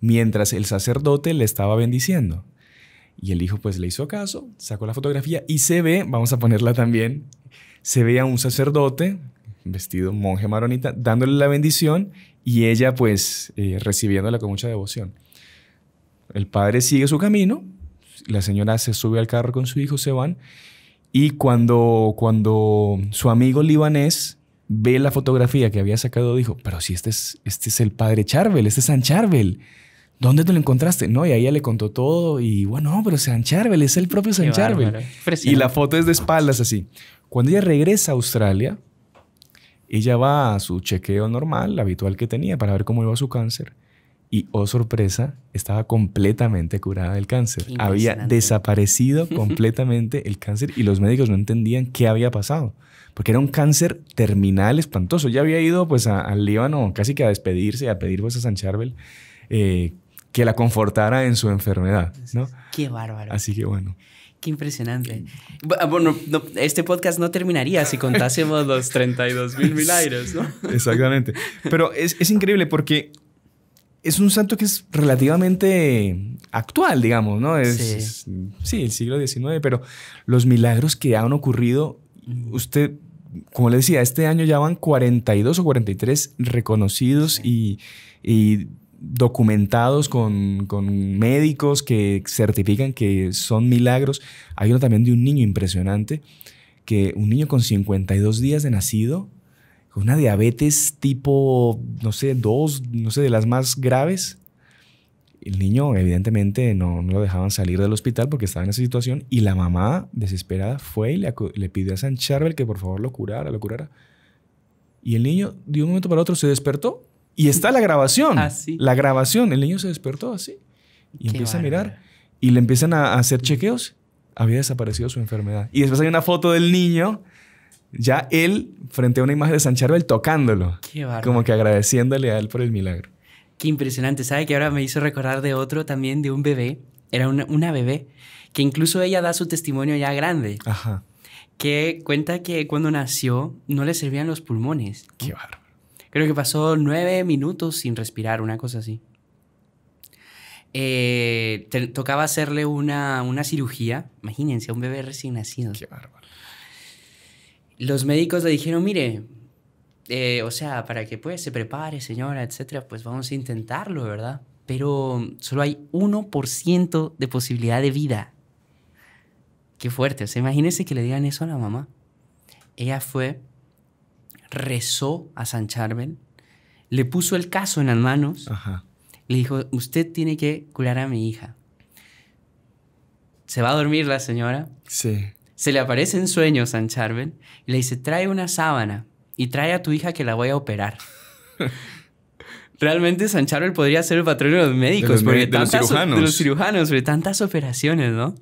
mientras el sacerdote le estaba bendiciendo. Y el hijo pues le hizo caso, sacó la fotografía y se ve, vamos a ponerla también, se ve a un sacerdote vestido monje maronita dándole la bendición y ella pues eh, recibiéndola con mucha devoción. El padre sigue su camino, la señora se sube al carro con su hijo, se van, y cuando, cuando su amigo libanés ve la fotografía que había sacado, dijo, pero si este es, este es el padre Charvel, este es San Charvel. ¿Dónde te lo encontraste? No, y ahí ella le contó todo y bueno, pero San Charvel es el propio San Charvel. Y la foto es de espaldas así. Cuando ella regresa a Australia, ella va a su chequeo normal, habitual que tenía, para ver cómo iba su cáncer. Y, oh sorpresa, estaba completamente curada del cáncer. Había desaparecido completamente el cáncer y los médicos no entendían qué había pasado, porque era un cáncer terminal espantoso. Ya había ido pues al Líbano casi que a despedirse, a pedir pues, a San Charbel eh, que la confortara en su enfermedad. ¿no? Qué bárbaro. Así que bueno. Qué impresionante. Mm. Ah, bueno, este podcast no terminaría si contásemos los 32 mil milagros, ¿no? Exactamente. Pero es, es, increíble porque es un santo que es relativamente actual, digamos, ¿no? Es, sí. el siglo XIX, pero los milagros que han ocurrido, usted, como le decía, este año ya van 42 o 43 reconocidos y, y documentados con, médicos que certifican que son milagros. Hay uno también de un niño impresionante, que un niño con 52 días de nacido, con una diabetes tipo, no sé, dos, no sé, de las más graves. El niño evidentemente no, lo dejaban salir del hospital porque estaba en esa situación y la mamá desesperada fue y le, le pidió a San Charbel que por favor lo curara, lo curara. Y el niño de un momento para otro se despertó y está la grabación. Ah, la grabación. El niño se despertó así. Y empieza a mirar. Y le empiezan a hacer chequeos. Había desaparecido su enfermedad. Y después hay una foto del niño, ya él, frente a una imagen de San Charbel, tocándolo. Como que agradeciéndole a él por el milagro. Qué impresionante. ¿Sabe que ahora me hizo recordar de otro también, de un bebé? Era una, bebé que incluso ella da su testimonio ya grande. Ajá. Que cuenta que cuando nació no le servían los pulmones. Qué bárbaro. Creo que pasó nueve minutos sin respirar, una cosa así. Eh, tocaba hacerle una, cirugía, imagínense, a un bebé recién nacido. Qué bárbaro. Los médicos le dijeron, mire, eh, o sea, para que pues se prepare, señora, etcétera, pues vamos a intentarlo, ¿verdad? Pero solo hay 1% de posibilidad de vida. Qué fuerte, o sea, imagínense que le digan eso a la mamá. Ella fue rezó a San Charbel, le puso el caso en las manos, le dijo, usted tiene que curar a mi hija. Se va a dormir la señora. Se le aparece en sueño San Charbel le dice, trae una sábana y trae a tu hija que la voy a operar. Realmente San Charbel podría ser el patrón de los médicos, de los, de los cirujanos. De tantas operaciones, ¿no?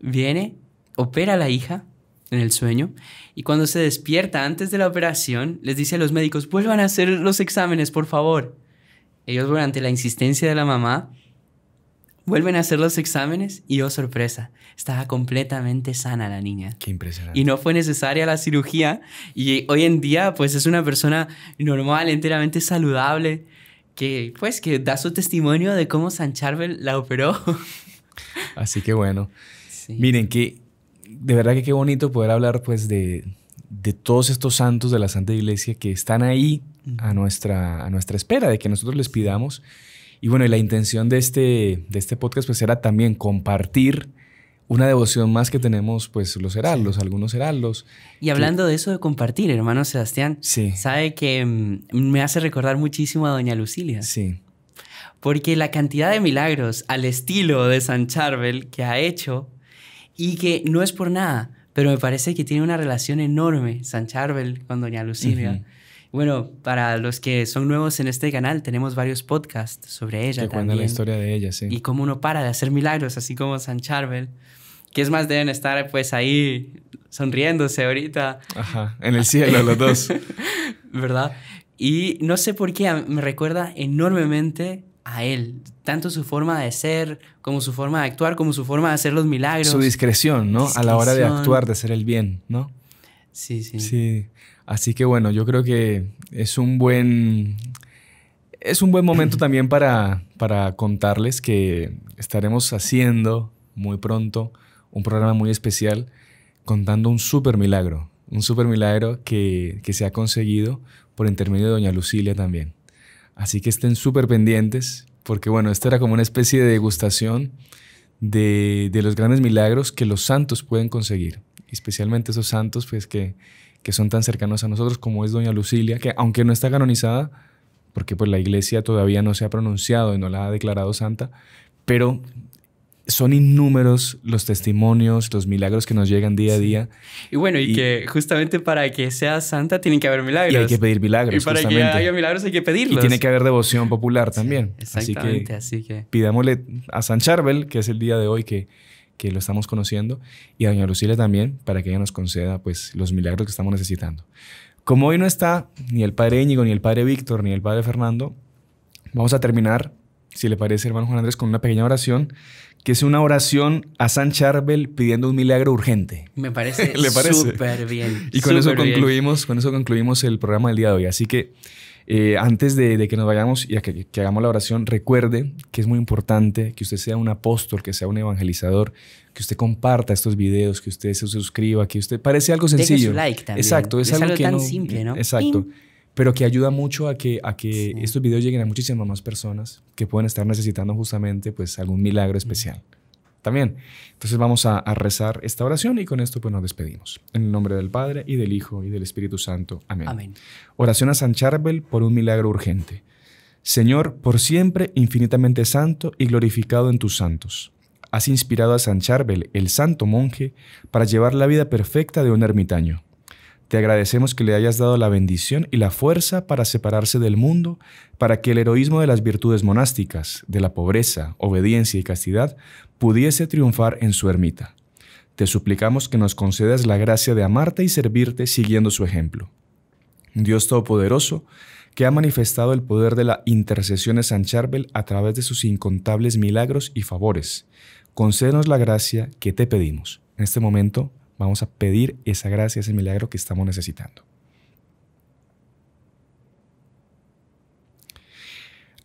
Viene, opera a la hija, en el sueño, y cuando se despierta antes de la operación, les dice a los médicos, vuelvan a hacer los exámenes, por favor. Ellos, durante la insistencia de la mamá, vuelven a hacer los exámenes y, oh sorpresa, estaba completamente sana la niña. Qué impresionante. Y no fue necesaria la cirugía y hoy en día pues es una persona normal, enteramente saludable, que pues que da su testimonio de cómo San Charbel la operó. Así que bueno. Miren, que de verdad que qué bonito poder hablar pues de, de todos estos santos de la Santa Iglesia que están ahí a nuestra, a nuestra espera de que nosotros les pidamos. Y bueno, la intención de este, de este podcast pues era también compartir una devoción más que tenemos pues los heraldos, algunos heraldos. Y hablando de eso de compartir, hermano Sebastián, sí. sabe que mm, me hace recordar muchísimo a doña Lucilia. Sí. Porque la cantidad de milagros al estilo de San Charbel que ha hecho y que no es por nada, pero me parece que tiene una relación enorme San Charbel con Doña Lucilia. Bueno, para los que son nuevos en este canal, tenemos varios podcasts sobre ella. Que la historia de ella, sí. Y cómo uno para de hacer milagros, así como San Charbel. Que es más, deben estar pues ahí sonriéndose ahorita. Ajá, en el cielo los dos. ¿Verdad? Y no sé por qué me recuerda enormemente a él, tanto su forma de ser, como su forma de actuar, como su forma de hacer los milagros. Su discreción, ¿no? A la hora de actuar, de hacer el bien, ¿no? Sí, sí. Sí. Así que bueno, yo creo que es un buen es un buen momento también para, para contarles que estaremos haciendo muy pronto un programa muy especial contando un súper milagro, un súper milagro que, que se ha conseguido por intermedio de Doña Lucilia también. Así que estén súper pendientes, porque bueno, esta era como una especie de degustación de, los grandes milagros que los santos pueden conseguir, especialmente esos santos pues, que, que son tan cercanos a nosotros como es Doña Lucilia, que aunque no está canonizada, porque pues la iglesia todavía no se ha pronunciado y no la ha declarado santa, pero son innúmeros los testimonios, los milagros que nos llegan día a día. Y bueno, y, que justamente para que sea santa tienen que haber milagros. Y hay que pedir milagros. Y para que haya milagros hay que pedirlos. Y tiene que haber devoción popular también. exactamente, así que, pidámosle a San Charbel, que es el día de hoy que, que lo estamos conociendo, y a Doña Lucila también, para que ella nos conceda pues, los milagros que estamos necesitando. Como hoy no está ni el padre Íñigo, ni el padre Víctor, ni el padre Fernando, vamos a terminar, si le parece, hermano Juan Andrés, con una pequeña oración que es una oración a San Charbel pidiendo un milagro urgente. Me parece, parece? súper bien. Y con eso concluimos, con eso concluimos el programa del día de hoy. Así que eh, antes de, que nos vayamos y que, hagamos la oración, recuerde que es muy importante que usted sea un apóstol, que sea un evangelizador, que usted comparta estos videos, que usted se suscriba, que usted parece algo sencillo. Exacto, es, algo, tan simple, ¿no? Exacto pero que ayuda mucho a que, a que estos videos lleguen a muchísimas más personas que pueden estar necesitando justamente pues algún milagro especial. También. Entonces vamos a, a, rezar esta oración y con esto pues nos despedimos. En el nombre del Padre y del Hijo y del Espíritu Santo. Amén. Amén. Oración a San Charbel por un milagro urgente. Señor, por siempre infinitamente santo y glorificado en tus santos. Has inspirado a San Charbel, el santo monje, para llevar la vida perfecta de un ermitaño. Te agradecemos que le hayas dado la bendición y la fuerza para separarse del mundo, para que el heroísmo de las virtudes monásticas, de la pobreza, obediencia y castidad, pudiese triunfar en su ermita. Te suplicamos que nos concedas la gracia de amarte y servirte siguiendo su ejemplo. Dios Todopoderoso, que ha manifestado el poder de la intercesión de San Charbel a través de sus incontables milagros y favores, concédenos la gracia que te pedimos. En este momento, Vamos a pedir esa gracia, ese milagro que estamos necesitando.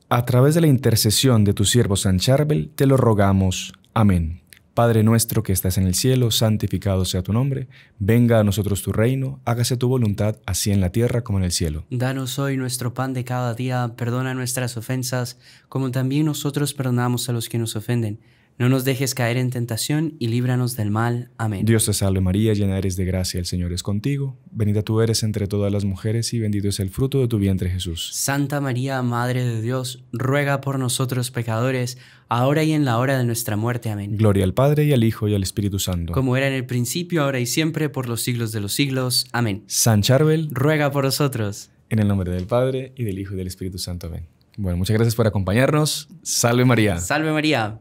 A través de la intercesión de tu siervo San Charbel, te lo rogamos. Amén. Padre nuestro que estás en el cielo, santificado sea tu nombre, venga a nosotros tu reino, hágase tu voluntad, así en la tierra como en el cielo. Danos hoy nuestro pan de cada día, perdona nuestras ofensas, como también nosotros perdonamos a los que nos ofenden no nos dejes caer en tentación y líbranos del mal. Amén. Dios te salve María, llena eres de gracia, el Señor es contigo. Bendita tú eres entre todas las mujeres y bendito es el fruto de tu vientre Jesús. Santa María, Madre de Dios, ruega por nosotros pecadores, ahora y en la hora de nuestra muerte. Amén. Gloria al Padre y al Hijo y al Espíritu Santo. Como era en el principio, ahora y siempre, por los siglos de los siglos. Amén. San Charbel, ruega por nosotros. En el nombre del Padre y del Hijo y del Espíritu Santo. Amén. Bueno, muchas gracias por acompañarnos. Salve María. Salve María.